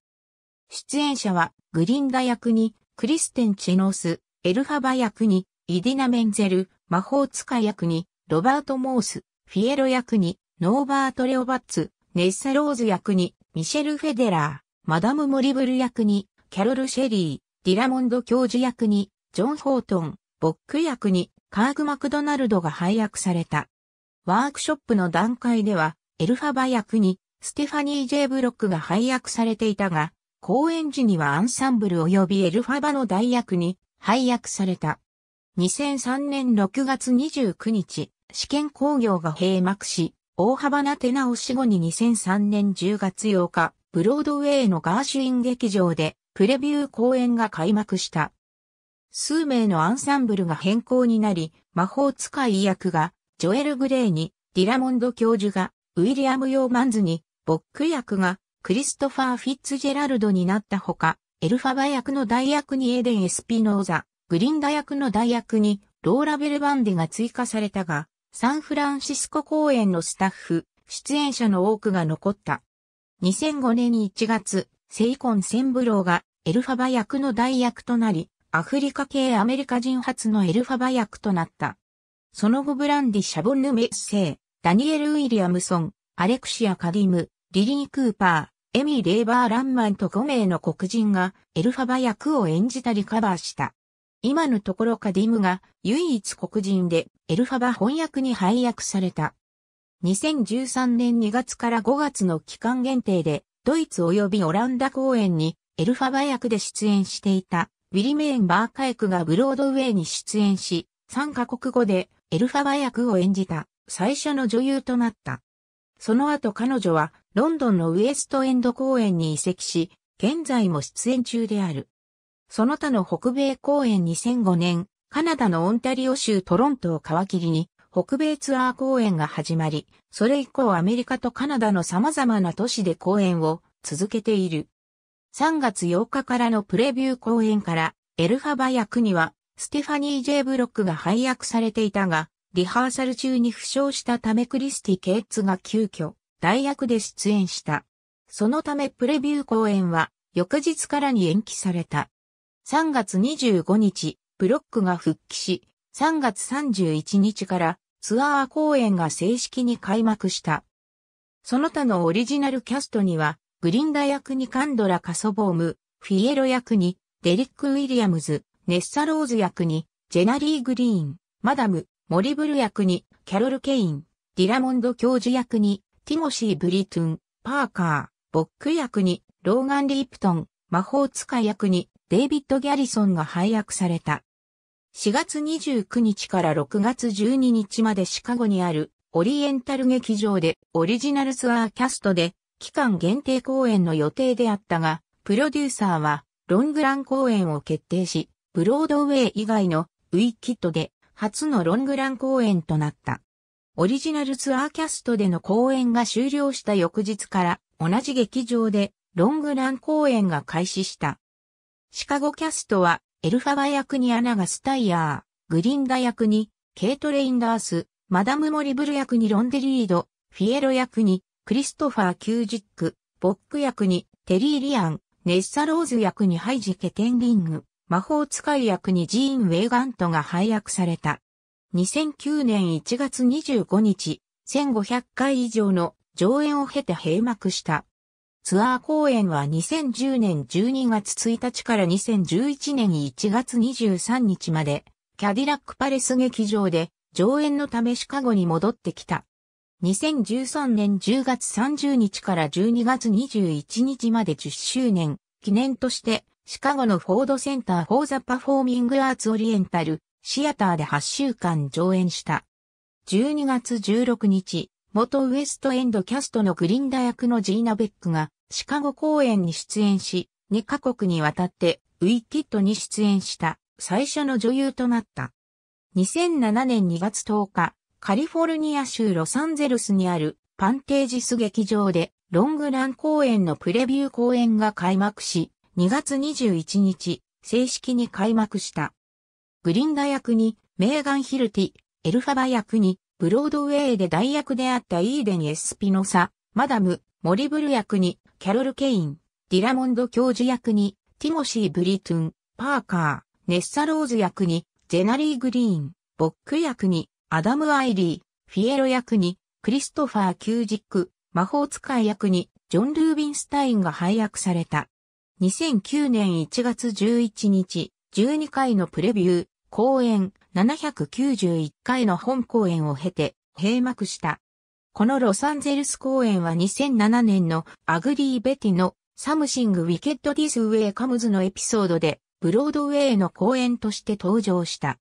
出演者は、グリンダ役に、クリステン・チェノース、エルハバ役に、イディナ・メンゼル、魔法使い役に、ロバート・モース、フィエロ役に、ノーバート・レオバッツ、ネッサ・ローズ役に、ミシェル・フェデラー、マダム・モリブル役に、キャロル・シェリー、ディラモンド教授役に、ジョン・ホートン、ボック役に、カーグ・マクドナルドが配役された。ワークショップの段階では、エルファバ役に、ステファニー・ジェイブロックが配役されていたが、公演時にはアンサンブル及びエルファバの代役に配役された。2003年6月29日、試験工業が閉幕し、大幅な手直し後に2003年10月8日、ブロードウェイのガーシュイン劇場でプレビュー公演が開幕した。数名のアンサンブルが変更になり、魔法使い役がジョエル・グレーに、ディラモンド教授がウィリアム・ヨーマンズに、ボック役がクリストファー・フィッツジェラルドになったほか、エルファバ役の代役にエデン・エスピノーザ、グリンダ役の代役にローラ・ベルバンデが追加されたが、サンフランシスコ公演のスタッフ、出演者の多くが残った。2005年1月、セイコン・センブローがエルファバ役の代役となり、アフリカ系アメリカ人初のエルファバ役となった。その後ブランディ・シャボンヌ・メッセイ、ダニエル・ウィリアムソン、アレクシア・カディム、リリー・クーパー、エミー・レーバー・ランマンと5名の黒人がエルファバ役を演じたりカバーした。今のところカディムが唯一黒人でエルファバ翻訳に配役された。2013年2月から5月の期間限定でドイツ及びオランダ公演にエルファバ役で出演していたウィリメーン・バーカエクがブロードウェイに出演し、3カ国語でエルファバ役を演じた最初の女優となった。その後彼女はロンドンのウエストエンド公演に移籍し、現在も出演中である。その他の北米公演2005年、カナダのオンタリオ州トロントを皮切りに、北米ツアー公演が始まり、それ以降アメリカとカナダの様々な都市で公演を続けている。3月8日からのプレビュー公演からエルファバ役にはステファニー・ジェイ・ブロックが配役されていたが、リハーサル中に負傷したためクリスティ・ケイツが急遽代役で出演した。そのためプレビュー公演は翌日からに延期された。3月25日、ブロックが復帰し、3月31日からツアー公演が正式に開幕した。その他のオリジナルキャストには、グリンダ役にカンドラ・カソボーム、フィエロ役に、デリック・ウィリアムズ、ネッサ・ローズ役に、ジェナリー・グリーン、マダム、モリブル役に、キャロル・ケイン、ディラモンド教授役に、ティモシー・ブリトゥン、パーカー、ボック役に、ローガン・リープトン、魔法使い役に、デイビッド・ギャリソンが配役された。4月29日から6月12日までシカゴにあるオリエンタル劇場でオリジナルツアーキャストで期間限定公演の予定であったが、プロデューサーはロングラン公演を決定し、ブロードウェイ以外のウィキッドで初のロングラン公演となった。オリジナルツアーキャストでの公演が終了した翌日から同じ劇場でロングラン公演が開始した。シカゴキャストはエルファバ役にアナガスタイヤー、グリンダ役にケイト・レインダース、マダム・モリブル役にロンデリード、フィエロ役にクリストファー・キュージック、ボック役にテリー・リアン、ネッサ・ローズ役にハイジ・ケテンリング、魔法使い役にジーン・ウェイガントが配役された。2009年1月25日、1500回以上の上演を経て閉幕した。ツアー公演は2010年12月1日から2011年1月23日まで、キャディラックパレス劇場で上演のためシカゴに戻ってきた。2013年10月30日から12月21日まで10周年記念として、シカゴのフォードセンター・フォーザ・パフォーミング・アーツ・オリエンタル・シアターで8週間上演した。12月16日、元ウエストエンドキャストのグリンダ役のジーナ・ベックがシカゴ公演に出演し、2カ国にわたってウィキッドに出演した最初の女優となった。2007年2月10日、カリフォルニア州ロサンゼルスにあるパンテージス劇場でロングラン公演のプレビュー公演が開幕し、2月21日、正式に開幕した。グリンダ役にメーガン・ヒルティ、エルファバ役にブロードウェイで代役であったイーデン・エスピノサ、マダム、モリブル役に、キャロル・ケイン、ディラモンド教授役に、ティモシー・ブリトゥン、パーカー、ネッサ・ローズ役に、ジェナリー・グリーン、ボック役に、アダム・アイリー、フィエロ役に、クリストファー・キュージック、魔法使い役に、ジョン・ルービンスタインが配役された。2009年1月11日、12回のプレビュー、公演、791回の本公演を経て閉幕した。このロサンゼルス公演は2007年のアグリー・ベティのサムシング・ウィケット・ディス・ウェイ・カムズのエピソードでブロードウェイの公演として登場した。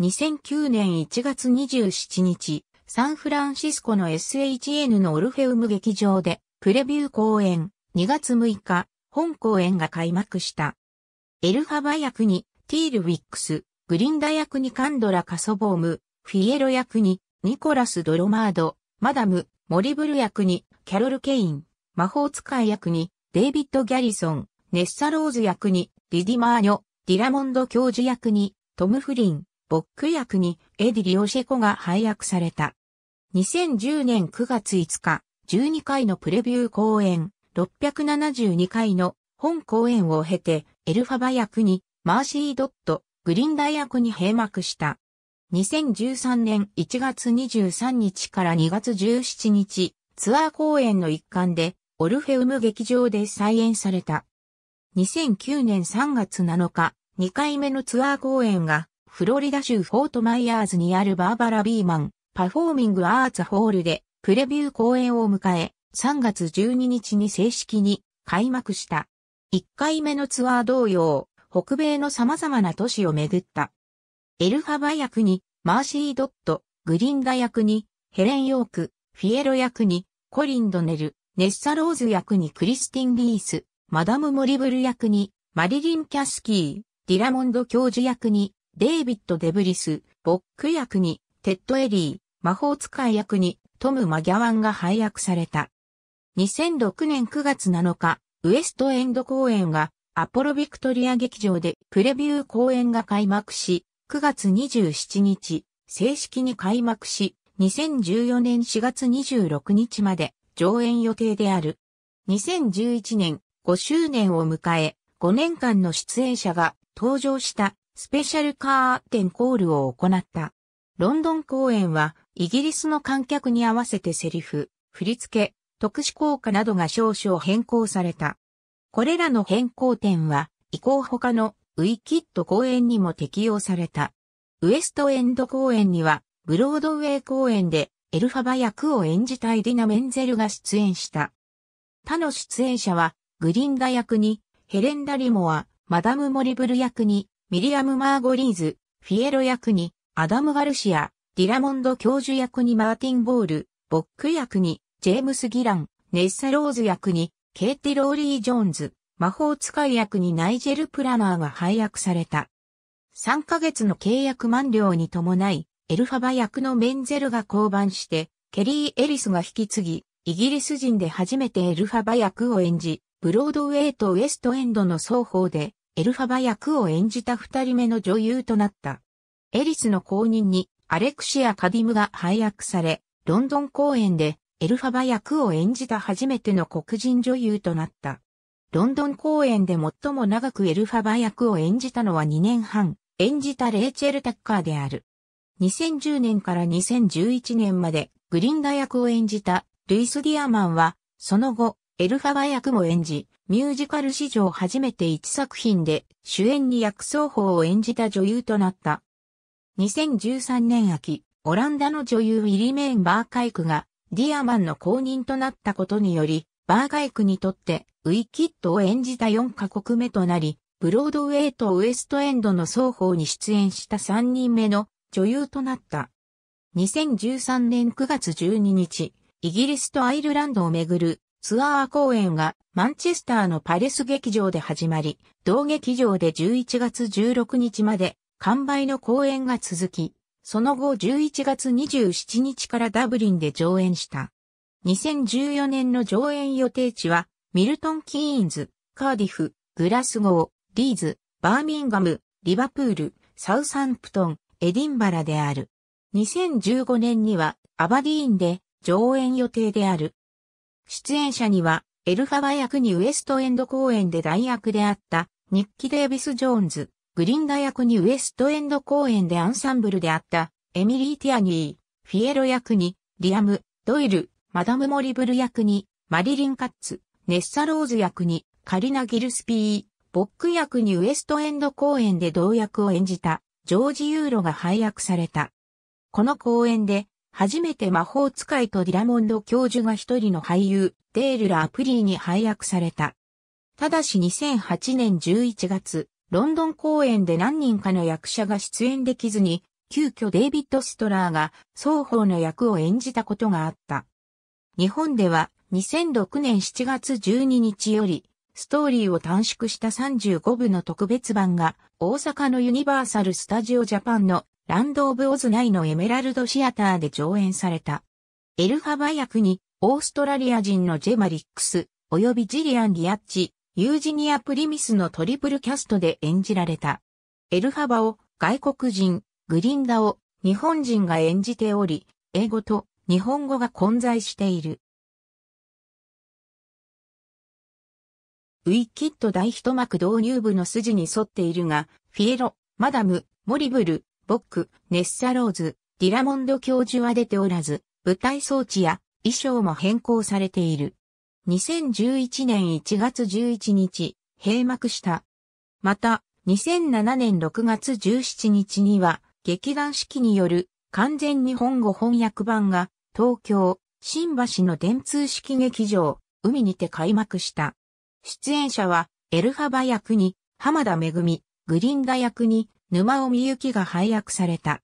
2009年1月27日、サンフランシスコの SHN のオルフェウム劇場でプレビュー公演2月6日、本公演が開幕した。エルファバ役にティール・ウィックス、グリンダ役にカンドラ・カソボーム、フィエロ役にニコラス・ドロマード、マダム、モリブル役にキャロル・ケイン、魔法使い役にデイビッド・ギャリソン、ネッサ・ローズ役にリディマーニョ、ディラモンド教授役にトム・フリン、ボック役にエディ・リオシェコが配役された。2010年9月5日、12回のプレビュー公演、672回の本公演を経て、エルファバ役にマーシー・ドット、グリン大学に閉幕した。2013年1月23日から2月17日、ツアー公演の一環で、オルフェウム劇場で再演された。2009年3月7日、2回目のツアー公演が、フロリダ州フォートマイヤーズにあるバーバラ・ビーマン、パフォーミング・アーツ・ホールで、プレビュー公演を迎え、3月12日に正式に開幕した。1回目のツアー同様、北米の様々な都市を巡った。エルファバ役にマーシー・ドット、グリンダ役にヘレン・ヨーク、フィエロ役にコリン・ドネル、ネッサ・ローズ役にクリスティン・リース、マダム・モリブル役にマリリン・キャスキー、ディラモンド教授役にデイビッド・デブリス、ボック役にテッド・エリー、魔法使い役にトム・マギャワンが配役された。2006年9月7日、ウエストエンド公演がアポロビクトリア劇場でプレビュー公演が開幕し、9月27日、正式に開幕し、2014年4月26日まで上演予定である。2011年5周年を迎え、5年間の出演者が登場したスペシャルカーテンコールを行った。ロンドン公演はイギリスの観客に合わせてセリフ、振り付け、特殊効果などが少々変更された。これらの変更点は、以降他のウィキッド公演にも適用された。ウエストエンド公演には、ブロードウェイ公演でエルファバ役を演じたエディナ・メンゼルが出演した。他の出演者は、グリンダ役にヘレン・ダリモア、マダム・モリブル役にミリアム・マーゴリーズ、フィエロ役にアダム・ガルシア、ディラモンド教授役にマーティン・ボール、ボック役にジェームス・ギラン、ネッサ・ローズ役にケイティ・ローリー・ジョーンズ、魔法使い役にナイジェル・プラナーが配役された。3ヶ月の契約満了に伴い、エルファバ役のメンゼルが降板して、ケリー・エリスが引き継ぎ、イギリス人で初めてエルファバ役を演じ、ブロードウェイとウエストエンドの双方で、エルファバ役を演じた二人目の女優となった。エリスの後任に、アレクシア・カディムが配役され、ロンドン公演で、エルファバ役を演じた初めての黒人女優となった。ロンドン公演で最も長くエルファバ役を演じたのは2年半、演じたレイチェル・タッカーである。2010年から2011年までグリンダ役を演じたルイス・ディアマンは、その後、エルファバ役も演じ、ミュージカル史上初めて1作品で主演に役奏法を演じた女優となった。2013年秋、オランダの女優ウィリメーン・バーカイクがディアマンの公認となったことにより、バーガイクにとってウィキッドを演じた4カ国目となり、ブロードウェイとウエストエンドの双方に出演した3人目の女優となった。2013年9月12日、イギリスとアイルランドをめぐるツアー公演がマンチェスターのパレス劇場で始まり、同劇場で11月16日まで完売の公演が続き、その後11月27日からダブリンで上演した。2014年の上演予定地は、ミルトン・キーンズ、カーディフ、グラスゴー、リーズ、バーミンガム、リバプール、サウサンプトン、エディンバラである。2015年には、アバディーンで上演予定である。出演者には、エルファバ役にウエストエンド公演で代役であった、ニッキ・デイビス・ジョーンズ、グリンダ役にウエストエンド公演でアンサンブルであったエミリー・ティアニー、フィエロ役にリアム、ドイル、マダム・モリブル役にマリリン・カッツ、ネッサ・ローズ役にカリナ・ギルスピー、ボック役にウエストエンド公演で同役を演じたジョージ・ユーロが配役された。この公演で初めて魔法使いとディラモンド教授が一人の俳優、デール・ラ・アプリーに配役された。ただし2008年11月、ロンドン公演で何人かの役者が出演できずに、急遽デイビッド・ストラーが双方の役を演じたことがあった。日本では2006年7月12日より、ストーリーを短縮した35部の特別版が大阪のユニバーサル・スタジオ・ジャパンのランド・オブ・オズ内のエメラルド・シアターで上演された。エルファバ役にオーストラリア人のジェマリックス及びジリアン・リアッチ、ユージニア・プリミスのトリプルキャストで演じられた。エルハバを外国人、グリンダを日本人が演じており、英語と日本語が混在している。ウィキッド大一幕導入部の筋に沿っているが、フィエロ、マダム、モリブル、ボック、ネッサローズ、ディラモンド教授は出ておらず、舞台装置や衣装も変更されている。2011年1月11日、閉幕した。また、2007年6月17日には、劇団四季による完全日本語翻訳版が、東京、新橋の電通式劇場、海にて開幕した。出演者は、エルファバ役に、浜田恵、グリンダ役に、沼尾美幸が配役された。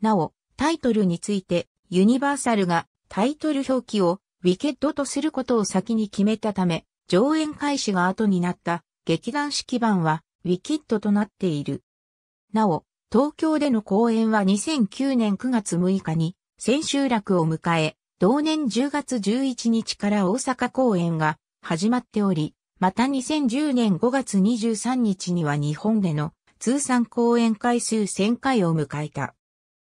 なお、タイトルについて、ユニバーサルがタイトル表記をウィケッドとすることを先に決めたため、上演開始が後になった劇団四季版はウィキッドとなっている。なお、東京での公演は2009年9月6日に千秋楽を迎え、同年10月11日から大阪公演が始まっており、また2010年5月23日には日本での通算公演回数1000回を迎えた。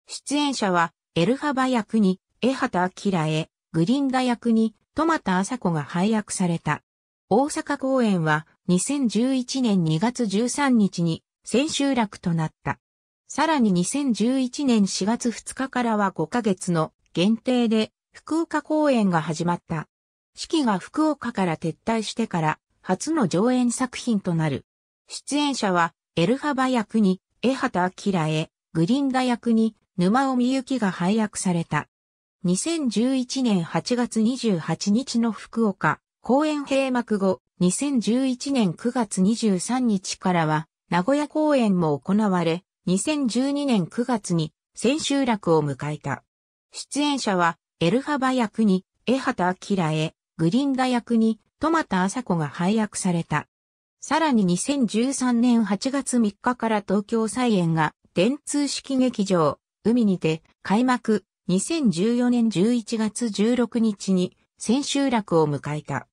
出演者はエルハバ役に江畑明へ、グリンダ役に、トマタサ子が配役された。大阪公演は、2011年2月13日に、千秋楽となった。さらに2011年4月2日からは5ヶ月の限定で福岡公演が始まった。式が福岡から撤退してから初の上演作品となる。出演者はエルハバ役に江畑明へ、グリンダ役に沼尾美幸が配役された。2011年8月28日の福岡、公演閉幕後、2011年9月23日からは、名古屋公演も行われ、2012年9月に千秋楽を迎えた。出演者は、エルファバ役に、江畑明へ、グリンダ役に、トマタ朝子が配役された。さらに2013年8月3日から東京再演が、電通式劇場、海にて、開幕、2014年11月16日に千秋楽を迎えた。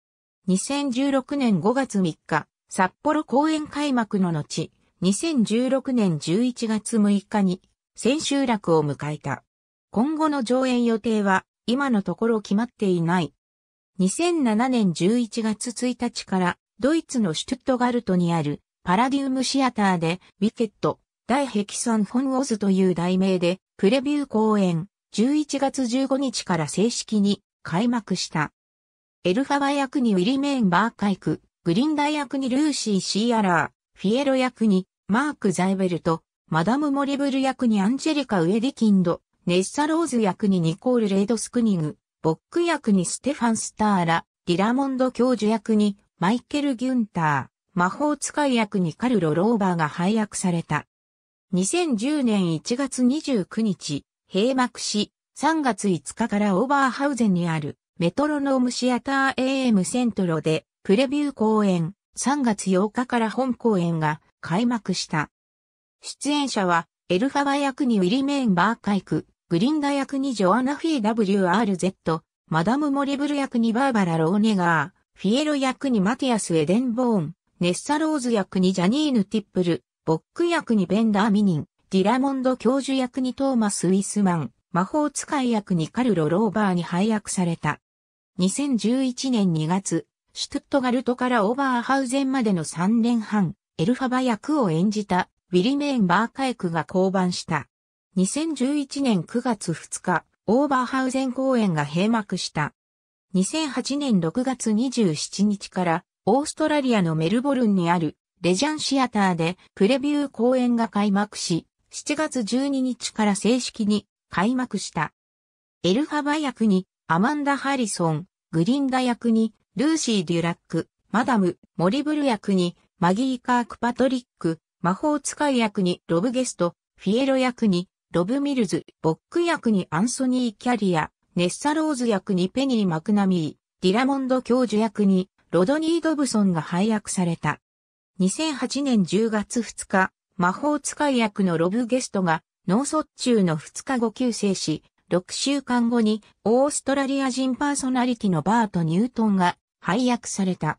2016年5月3日、札幌公演開幕の後、2016年11月6日に千秋楽を迎えた。今後の上演予定は今のところ決まっていない。2007年11月1日からドイツのシュトゥットガルトにあるパラディウムシアターでウィケット、大キソン・フォンオズという題名でプレビュー公演、11月15日から正式に開幕した。エルファワ役にウィリメーン・バーカイク、グリンダ役にルーシー・シーアラー、フィエロ役にマーク・ザイベルト、マダム・モリブル役にアンジェリカ・ウェディキンド、ネッサ・ローズ役にニコール・レイド・スクニグ、ボック役にステファン・スターラ、ディラモンド教授役にマイケル・ギュンター、魔法使い役にカルロ・ローバーが配役された。2010年1月29日、閉幕し、3月5日からオーバーハウゼンにあるメトロノームシアター AM セントロでプレビュー公演3月8日から本公演が開幕した。出演者はエルファバ役にウィリメン・バーカイク、グリンダ役にジョアナ・フィー・ WRZ、マダム・モリブル役にバーバラ・ローネガー、フィエロ役にマティアス・エデンボーン、ネッサ・ローズ役にジャニーヌ・ティップル、ボック役にベンダー・ミニン、ディラモンド教授役にトーマス・ウィスマン、魔法使い役にカルロ・ローバーに配役された。2011年2月、シュトゥットガルトからオーバーハウゼンまでの3年半、エルファバ役を演じたウィリメーン・バーカエクが降板した。2011年9月2日、オーバーハウゼン公演が閉幕した。2008年6月27日からオーストラリアのメルボルンにあるレジャンシアターでプレビュー公演が開幕し、7月12日から正式に開幕した。エルファバ役にアマンダ・ハリソン、グリンダ役にルーシー・デュラック、マダム、モリブル役にマギー・カーク・パトリック、魔法使い役にロブ・ゲスト、フィエロ役にロブ・ミルズ、ボック役にアンソニー・キャリア、ネッサ・ローズ役にペニー・マクナミー、ディラモンド教授役にロドニー・ドブソンが配役された。2008年10月2日、魔法使い役のロブゲストが脳卒中の2日後急生し、6週間後にオーストラリア人パーソナリティのバート・ニュートンが配役された。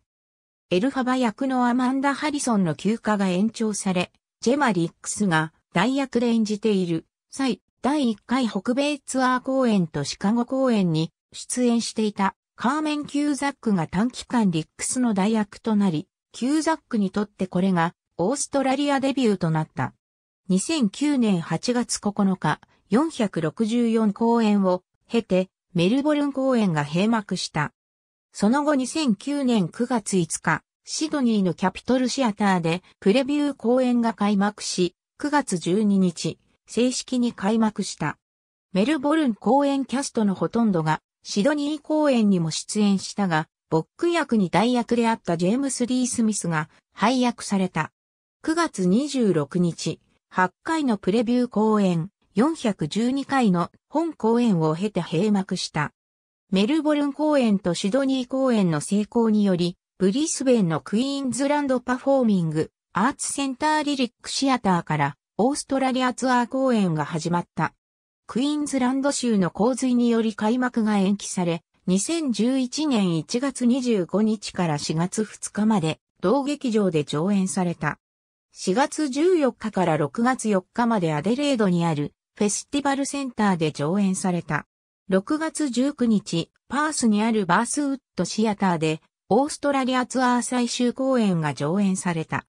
エルファバ役のアマンダ・ハリソンの休暇が延長され、ジェマ・リックスが代役で演じている際、第1回北米ツアー公演とシカゴ公演に出演していたカーメン・キューザックが短期間リックスの代役となり、キューザックにとってこれがオーストラリアデビューとなった。2009年8月9日、464公演を経て、メルボルン公演が閉幕した。その後2009年9月5日、シドニーのキャピトルシアターでプレビュー公演が開幕し、9月12日、正式に開幕した。メルボルン公演キャストのほとんどがシドニー公演にも出演したが、ボック役に代役であったジェームス・リー・スミスが配役された。9月26日、8回のプレビュー公演、412回の本公演を経て閉幕した。メルボルン公演とシドニー公演の成功により、ブリスベンのクイーンズランドパフォーミング、アーツセンターリリックシアターから、オーストラリアツアー公演が始まった。クイーンズランド州の洪水により開幕が延期され、2011年1月25日から4月2日まで、同劇場で上演された。4月14日から6月4日までアデレードにあるフェスティバルセンターで上演された。6月19日、パースにあるバースウッドシアターでオーストラリアツアー最終公演が上演された。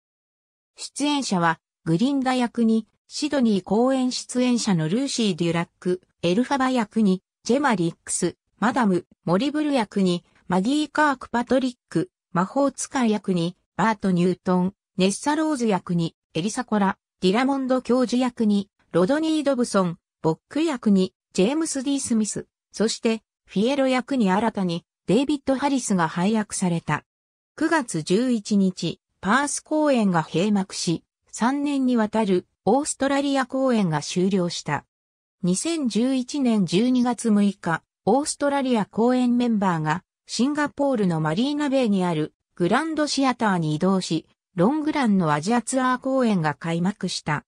出演者はグリンダ役にシドニー公演出演者のルーシー・デュラック、エルファバ役にジェマ・リックス、マダム、モリブル役にマギー・カーク・パトリック、魔法使い役にバート・ニュートン、ネッサローズ役に、エリサコラ、ディラモンド教授役に、ロドニー・ドブソン、ボック役に、ジェームス・ディスミス、そして、フィエロ役に新たに、デイビッド・ハリスが配役された。9月11日、パース公演が閉幕し、3年にわたるオーストラリア公演が終了した。2011年12月6日、オーストラリア公演メンバーがシンガポールのマリーナベイにあるグランドシアターに移動し、ロングランのアジアツアー公演が開幕した。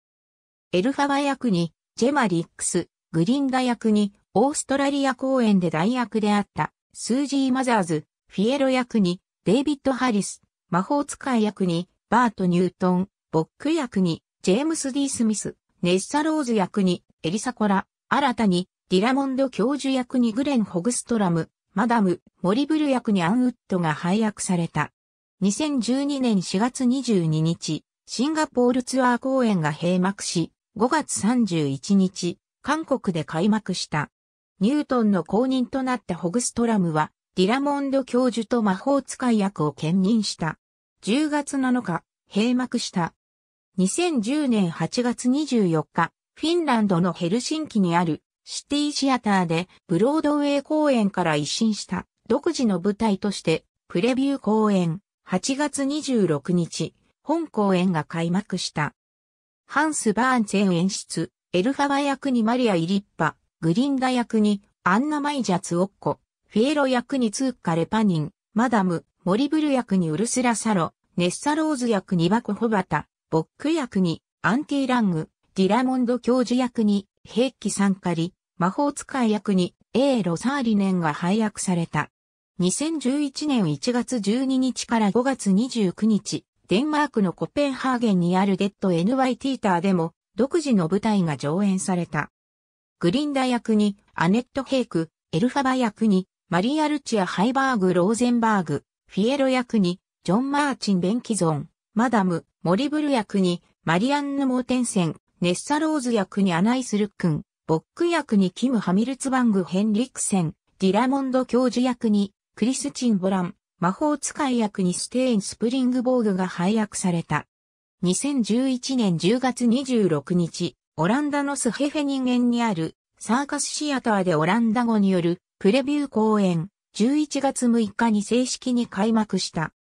エルファバ役にジェマリックス、グリンダ役にオーストラリア公演で代役であったスージー・マザーズ、フィエロ役にデイビッド・ハリス、魔法使い役にバート・ニュートン、ボック役にジェームス・ディ・スミス、ネッサ・ローズ役にエリサ・コラ、新たにディラモンド教授役にグレン・ホグストラム、マダム、モリブル役にアンウッドが配役された。2012年4月22日、シンガポールツアー公演が閉幕し、5月31日、韓国で開幕した。ニュートンの後任となったホグストラムは、ディラモンド教授と魔法使い役を兼任した。10月7日、閉幕した。2010年8月24日、フィンランドのヘルシンキにあるシティシアターでブロードウェイ公演から一新した独自の舞台としてプレビュー公演。8月26日、本公演が開幕した。ハンス・バーンツェン演出、エルファバ役にマリア・イリッパ、グリンダ役にアンナ・マイジャ・ツオッコ、フィエロ役にツーカ・レパニン、マダム、モリブル役にウルスラ・サロ、ネッサ・ローズ役にバコ・ホバタ、ボック役にアンティ・ラング、ディラモンド教授役にヘイキ・サンカリ、魔法使い役にエーロサーリネンが配役された。2011年1月12日から5月29日、デンマークのコペンハーゲンにあるデッド NY ティーターでも独自の舞台が上演された。グリンダ役にアネット・ヘイク、エルファバ役にマリア・ルチア・ハイバーグ・ローゼンバーグ、フィエロ役にジョン・マーチン・ベンキゾン、マダム、モリブル役にマリアンヌ・モーテンセン、ネッサ・ローズ役にアナイス・ルックン、ボック役にキム・ハミルツバング・ヘンリクセン、ディラモンド教授役にクリスチン・ボラン、魔法使い役にステーン・スプリングボーグが配役された。2011年10月26日、オランダのスヘフェニンンにあるサーカスシアターでオランダ語によるプレビュー公演、11月6日に正式に開幕した。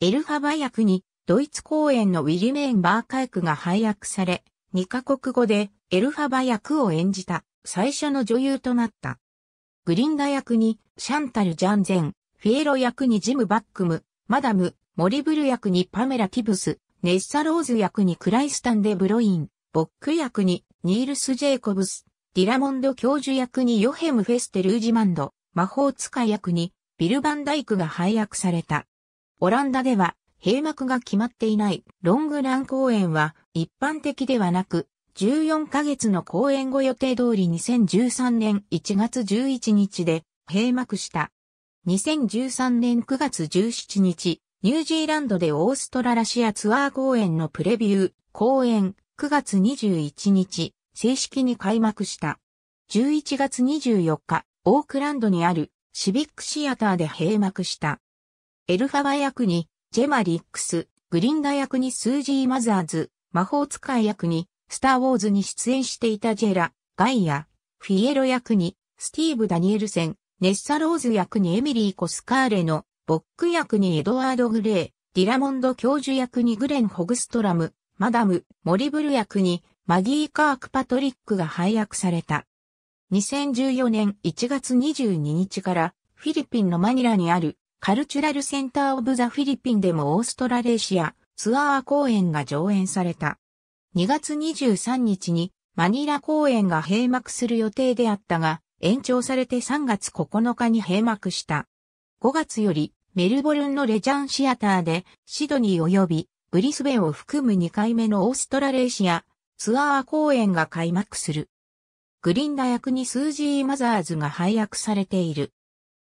エルファバ役にドイツ公演のウィリメーン・バーカイクが配役され、2カ国語でエルファバ役を演じた最初の女優となった。グリンダ役にシャンタル・ジャンゼン、フィエロ役にジム・バックム、マダム、モリブル役にパメラ・ティブス、ネッサ・ローズ役にクライスタン・デ・ブロイン、ボック役にニールス・ジェイコブス、ディラモンド教授役にヨヘム・フェステ・ルージマンド、魔法使い役にビル・バンダイクが配役された。オランダでは閉幕が決まっていないロングラン公演は一般的ではなく、14ヶ月の公演後予定通り2013年1月11日で閉幕した。2013年9月17日、ニュージーランドでオーストララシアツアー公演のプレビュー、公演、9月21日、正式に開幕した。11月24日、オークランドにあるシビックシアターで閉幕した。エルファバ役に、ジェマリックス、グリンダ役にスージー・マザーズ、魔法使い役に、スター・ウォーズに出演していたジェラ、ガイア、フィエロ役に、スティーブ・ダニエルセン、ネッサローズ役にエミリー・コスカーレの、ボック役にエドワード・グレー、ディラモンド教授役にグレン・ホグストラム、マダム、モリブル役にマギー・カーク・パトリックが配役された。2014年1月22日からフィリピンのマニラにあるカルチュラルセンター・オブ・ザ・フィリピンでもオーストラレーシアツアー公演が上演された。2月23日にマニラ公演が閉幕する予定であったが、延長されて3月9日に閉幕した。5月よりメルボルンのレジャンシアターでシドニー及びブリスベンを含む2回目のオーストラレーシアツアー公演が開幕する。グリンダ役にスージー・マザーズが配役されている。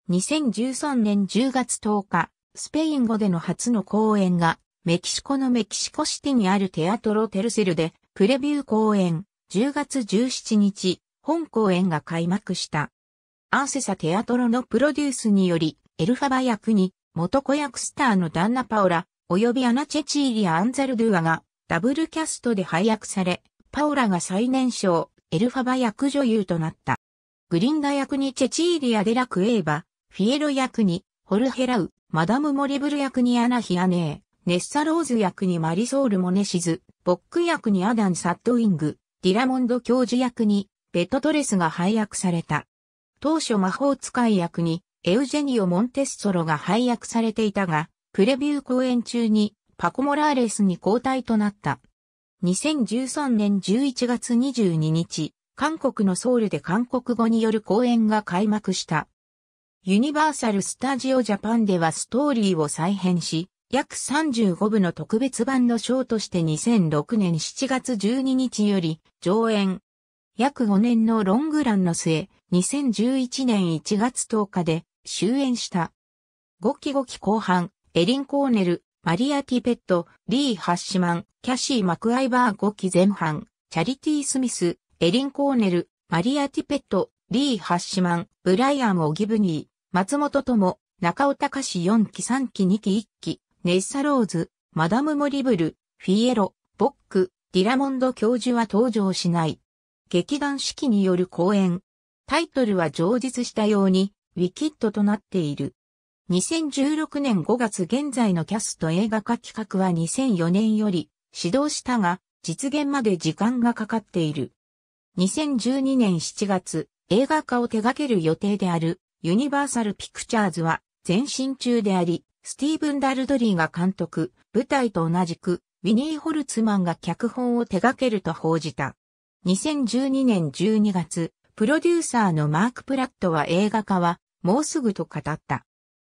2013年10月10日、スペイン語での初の公演がメキシコのメキシコシティにあるテアトロ・テルセルでプレビュー公演10月17日本公演が開幕した。アンセサテアトロのプロデュースにより、エルファバ役に、元子役スターの旦那パオラ、及びアナチェチーリア・アンザルドゥアが、ダブルキャストで配役され、パオラが最年少、エルファバ役女優となった。グリンダ役にチェチーリア・デラクエーバ、フィエロ役に、ホルヘラウ、マダム・モレブル役にアナ・ヒアネー、ネッサ・ローズ役にマリソール・モネシズ、ボック役にアダン・サッドウィング、ディラモンド教授役にベトトレスが配役された。当初魔法使い役にエウジェニオ・モンテッソロが配役されていたが、プレビュー公演中にパコ・モラーレスに交代となった。2013年11月22日、韓国のソウルで韓国語による公演が開幕した。ユニバーサル・スタジオ・ジャパンではストーリーを再編し、約35部の特別版のショーとして2006年7月12日より上演、約5年のロングランの末、2011年1月10日で終演した。5期5期後半、エリン・コーネル、マリア・ティペット、リー・ハッシマン、キャシー・マクアイバー5期前半、チャリティ・スミス、エリン・コーネル、マリア・ティペット、リー・ハッシマン、ブライアン・オギブニー、松本も、中尾隆史4期3期2期1期、ネッサ・ローズ、マダム・モリブル、フィエロ、ボック、ディラモンド教授は登場しない。劇団四季による公演。タイトルは上述したように、ウィキッドとなっている。2016年5月現在のキャスト映画化企画は2004年より始動したが、実現まで時間がかかっている。2012年7月、映画化を手掛ける予定であるユニバーサルピクチャーズは前進中であり、スティーブン・ダルドリーが監督、舞台と同じく、ウィニー・ホルツマンが脚本を手掛けると報じた。2012年12月、プロデューサーのマーク・プラットは映画化は、もうすぐと語った。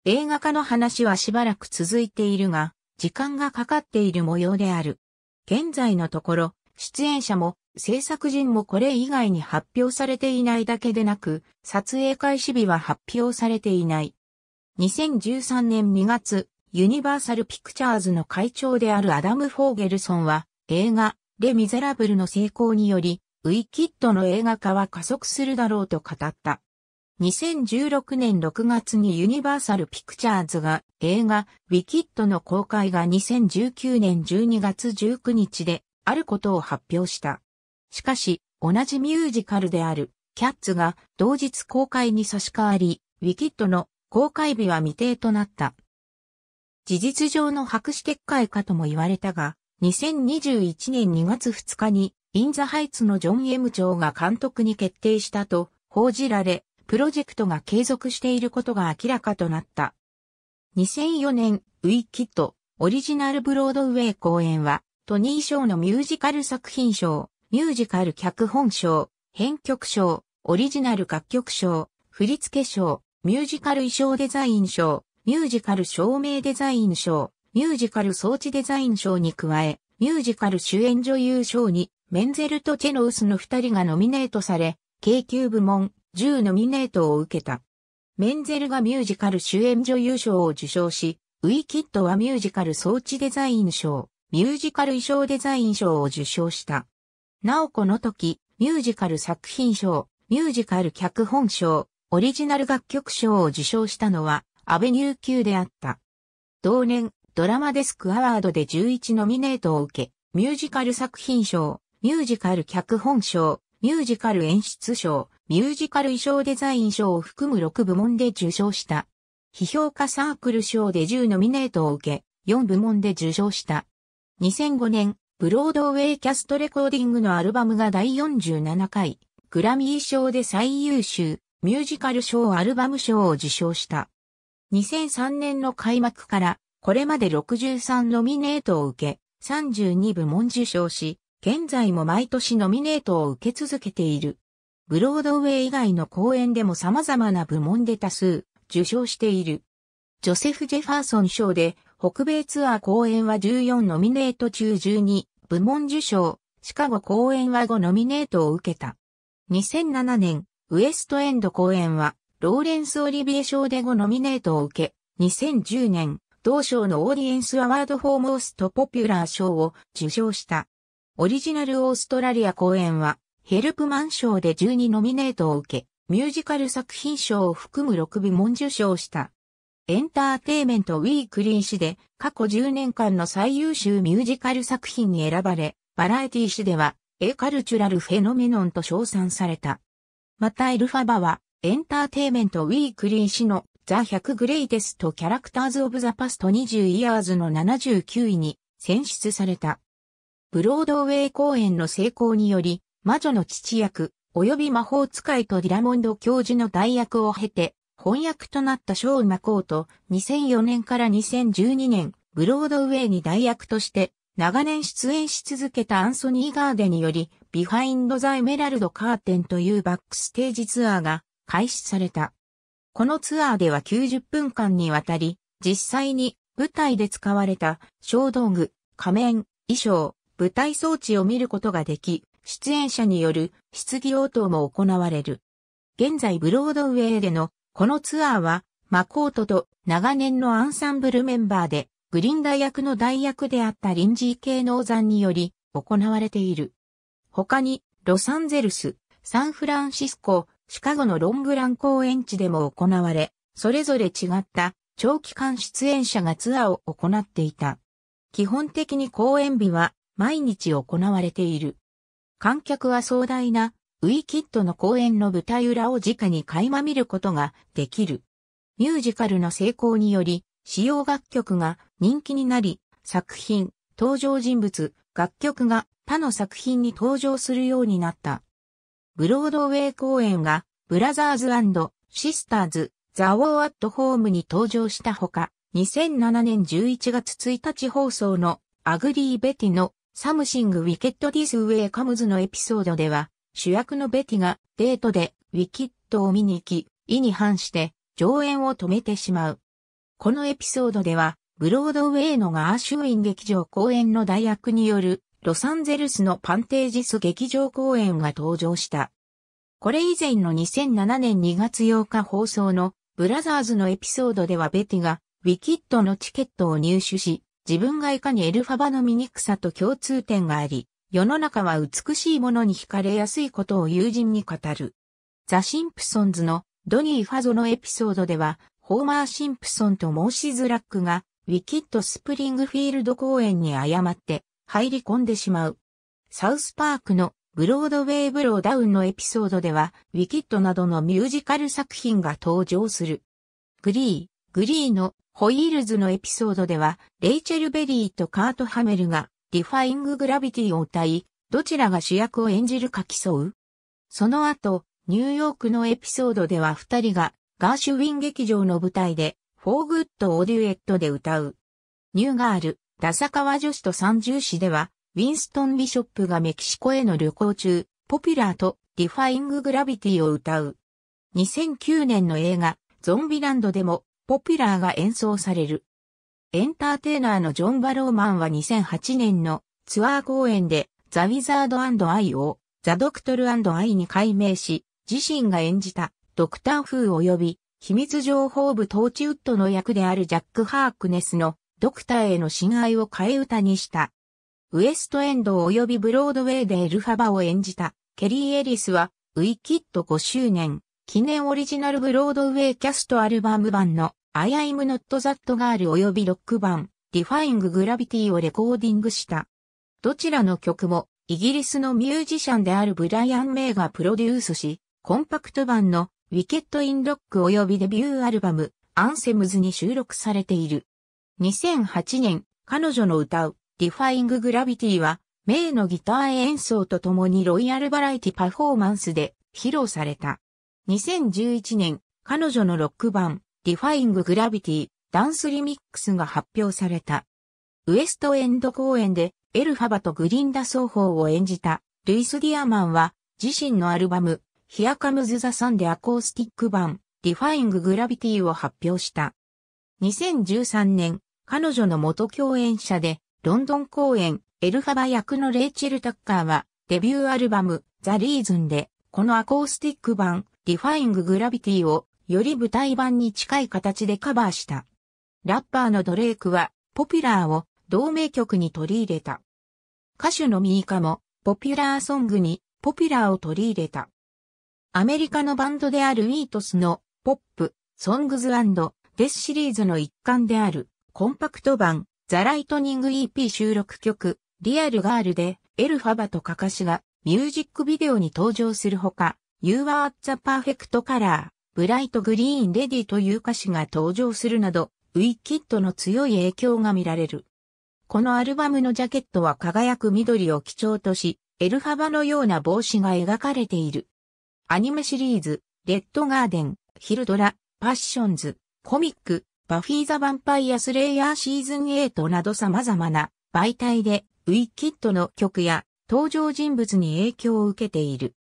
映画化の話はしばらく続いているが、時間がかかっている模様である。現在のところ、出演者も制作陣もこれ以外に発表されていないだけでなく、撮影開始日は発表されていない。2013年2月、ユニバーサル・ピクチャーズの会長であるアダム・フォーゲルソンは、映画、レ・ミゼラブルの成功により、ウィキッドの映画化は加速するだろうと語った。2016年6月にユニバーサル・ピクチャーズが映画ウィキッドの公開が2019年12月19日であることを発表した。しかし、同じミュージカルであるキャッツが同日公開に差し替わり、ウィキッドの公開日は未定となった。事実上の白紙撤回かとも言われたが、2021年2月2日にインザハイツのジョン・エム長が監督に決定したと報じられ、プロジェクトが継続していることが明らかとなった。2004年、ウィキッド、オリジナルブロードウェイ公演は、トニー賞のミュージカル作品賞、ミュージカル脚本賞、編曲賞、オリジナル楽曲賞、振付賞、ミュージカル衣装デザイン賞、ミュージカル照明デザイン賞、ミュージカル装置デザイン賞に加え、ミュージカル主演女優賞にメンゼルとチェノウスの二人がノミネートされ、京急部門10ノミネートを受けた。メンゼルがミュージカル主演女優賞を受賞し、ウィキッドはミュージカル装置デザイン賞、ミュージカル衣装デザイン賞を受賞した。なおこの時、ミュージカル作品賞、ミュージカル脚本賞、オリジナル楽曲賞を受賞したのは、アベニュー級であった。同年、ドラマデスクアワードで11ノミネートを受け、ミュージカル作品賞、ミュージカル脚本賞、ミュージカル演出賞、ミュージカル衣装デザイン賞を含む6部門で受賞した。批評家サークル賞で10ノミネートを受け、4部門で受賞した。2005年、ブロードウェイキャストレコーディングのアルバムが第47回、グラミー賞で最優秀、ミュージカル賞アルバム賞を受賞した。2003年の開幕から、これまで63ノミネートを受け、32部門受賞し、現在も毎年ノミネートを受け続けている。ブロードウェイ以外の公演でも様々な部門で多数受賞している。ジョセフ・ジェファーソン賞で北米ツアー公演は14ノミネート中12部門受賞、シカゴ公演は5ノミネートを受けた。2007年、ウエストエンド公演はローレンス・オリビエ賞で5ノミネートを受け、2010年、同賞のオーディエンス・アワード・フォー・モースト・ポピュラー賞を受賞した。オリジナルオーストラリア公演は、ヘルプマン賞で12ノミネートを受け、ミュージカル作品賞を含む6部門受賞した。エンターテイメントウィークリー誌で過去10年間の最優秀ミュージカル作品に選ばれ、バラエティ誌ではエカルチュラルフェノメノンと称賛された。またエルファバはエンターテイメントウィークリー誌のザ・100グレイテスト・キャラクターズ・オブ・ザ・パスト20イヤーズの79位に選出された。ブロードウェイ公演の成功により、魔女の父役、及び魔法使いとディラモンド教授の代役を経て、翻訳となったショーン・マコート、2004年から2012年、ブロードウェイに代役として、長年出演し続けたアンソニー・ガーデにより、ビハインド・ザ・エメラルド・カーテンというバックステージツアーが開始された。このツアーでは90分間にわたり、実際に舞台で使われた小道具、仮面、衣装、舞台装置を見ることができ、出演者による質疑応答も行われる。現在ブロードウェイでのこのツアーは、マコートと長年のアンサンブルメンバーで、グリンダ役の代役であったリンジー・系農ノーザンにより行われている。他に、ロサンゼルス、サンフランシスコ、シカゴのロングラン公演地でも行われ、それぞれ違った長期間出演者がツアーを行っていた。基本的に公演日は毎日行われている。観客は壮大なウィキッドの公演の舞台裏を直に垣間見ることができる。ミュージカルの成功により、使用楽曲が人気になり、作品、登場人物、楽曲が他の作品に登場するようになった。ブロードウェイ公演が、ブラザーズシスターズ、ザ・ウォー・アット・ホームに登場したほか、2007年11月1日放送のアグリー・ベティのサムシング・ウィケット・ディス・ウェイ・カムズのエピソードでは、主役のベティがデートでウィキッドを見に行き、意に反して上演を止めてしまう。このエピソードでは、ブロードウェイのガーシュウィン劇場公演の代役によるロサンゼルスのパンテージス劇場公演が登場した。これ以前の2007年2月8日放送のブラザーズのエピソードではベティがウィキッドのチケットを入手し、自分がいかにエルファバの醜さと共通点があり、世の中は美しいものに惹かれやすいことを友人に語る。ザ・シンプソンズのドニー・ファゾのエピソードでは、ホーマー・シンプソンとモーシズ・ラックが、ウィキッド・スプリングフィールド公園に誤って入り込んでしまう。サウスパークのブロードウェイ・ブローダウンのエピソードでは、ウィキッドなどのミュージカル作品が登場する。グリー、グリーのホイールズのエピソードでは、レイチェル・ベリーとカート・ハメルが、ディファイング・グラビティを歌い、どちらが主役を演じるか競う。その後、ニューヨークのエピソードでは二人が、ガーシュウィン劇場の舞台で、フォーグッドオデュエットで歌う。ニューガール、ダサカワ女子と三重士では、ウィンストン・ビショップがメキシコへの旅行中、ポピュラーとディファイング・グラビティを歌う。2009年の映画、ゾンビランドでもポピュラーが演奏される。エンターテイナーのジョン・バローマンは2008年のツアー公演でザ・ウィザードアイをザ・ドクトルアイに改名し、自身が演じたドクター・フー及び秘密情報部トーチウッドの役であるジャック・ハークネスのドクターへの親愛を替え歌にした。ウエストエンド及びブロードウェイでエルファバを演じたケリー・エリスはウィキッド5周年記念オリジナルブロードウェイキャストアルバム版の I am not that girl 及びロック版 Defying Gravity をレコーディングした。どちらの曲もイギリスのミュージシャンであるブライアン・メイがプロデュースし、コンパクト版のウィケット・イン・ロック及びデビューアルバムアンセムズに収録されている。2008年、彼女の歌う Defying Gravity は、メイのギター演奏とともにロイヤルバラエティパフォーマンスで披露された。2011年、彼女のロック版 Defying Gravity ダンスリミックスが発表された。ウエストエンド公演でエルファバとグリンダ双方を演じたルイス・ディアマンは自身のアルバム Here Comes the Sun でアコースティック版 Defying Gravity を発表した。2013年、彼女の元共演者でロンドン公演エルファバ役のレイチェル・タッカーはデビューアルバムザ・リーズンでこのアコースティック版 Defying Gravity をより舞台版に近い形でカバーした。ラッパーのドレイクは、ポピュラーを同名曲に取り入れた。歌手のミイカも、ポピュラーソングに、ポピュラーを取り入れた。アメリカのバンドであるウィートスの、ポップ、ソングズデスシリーズの一環である、コンパクト版、ザ・ライトニング EP 収録曲、リアルガールで、エルファバとカカシが、ミュージックビデオに登場するほか、You are the perfect color ブライトグリーンレディという歌詞が登場するなど、ウィキッドの強い影響が見られる。このアルバムのジャケットは輝く緑を基調とし、エルハバのような帽子が描かれている。アニメシリーズ、レッドガーデン、ヒルドラ、パッションズ、コミック、バフィーザ・ヴァンパイア・スレイヤーシーズン8など様々な媒体でウィキッドの曲や登場人物に影響を受けている。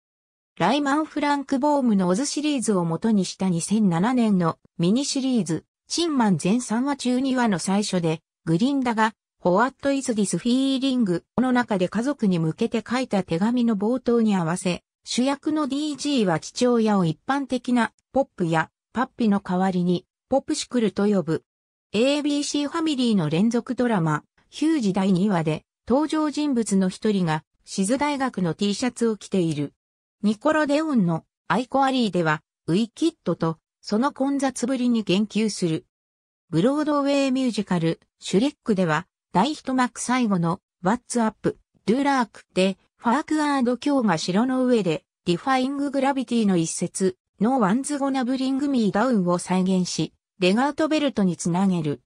ライマン・フランク・ボームのオズシリーズを元にした2007年のミニシリーズ、チンマン全3話中2話の最初で、グリンダが、ホワット・イズ・ディス・フィーリングの中で家族に向けて書いた手紙の冒頭に合わせ、主役の DG は父親を一般的なポップやパッピの代わりにポップシクルと呼ぶ。ABC ファミリーの連続ドラマ、ヒュージ第2話で登場人物の一人が、シズ大学の T シャツを着ている。ニコロデオンのアイコアリーでは、ウィキッドとその混雑ぶりに言及する。ブロードウェイミュージカル、シュレックでは、大一幕最後の、ワッツアップ、ドゥラークで、ファークアード卿が城の上で、ディファインググラビティの一節、ノーワンズゴナブリングミーダウンを再現し、レガートベルトにつなげる。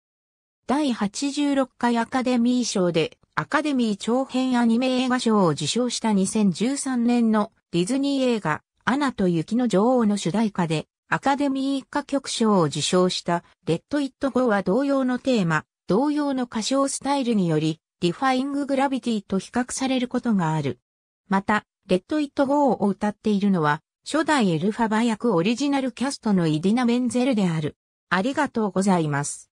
第86回アカデミー賞で、アカデミー長編アニメ映画賞を受賞した2013年のディズニー映画、アナと雪の女王の主題歌で、アカデミー一歌曲賞を受賞した、レッド・イット・ゴーは同様のテーマ、同様の歌唱スタイルにより、ディファイング・グラビティと比較されることがある。また、レッド・イット・ゴーを歌っているのは、初代エルファバ役オリジナルキャストのイディナ・メンゼルである。ありがとうございます。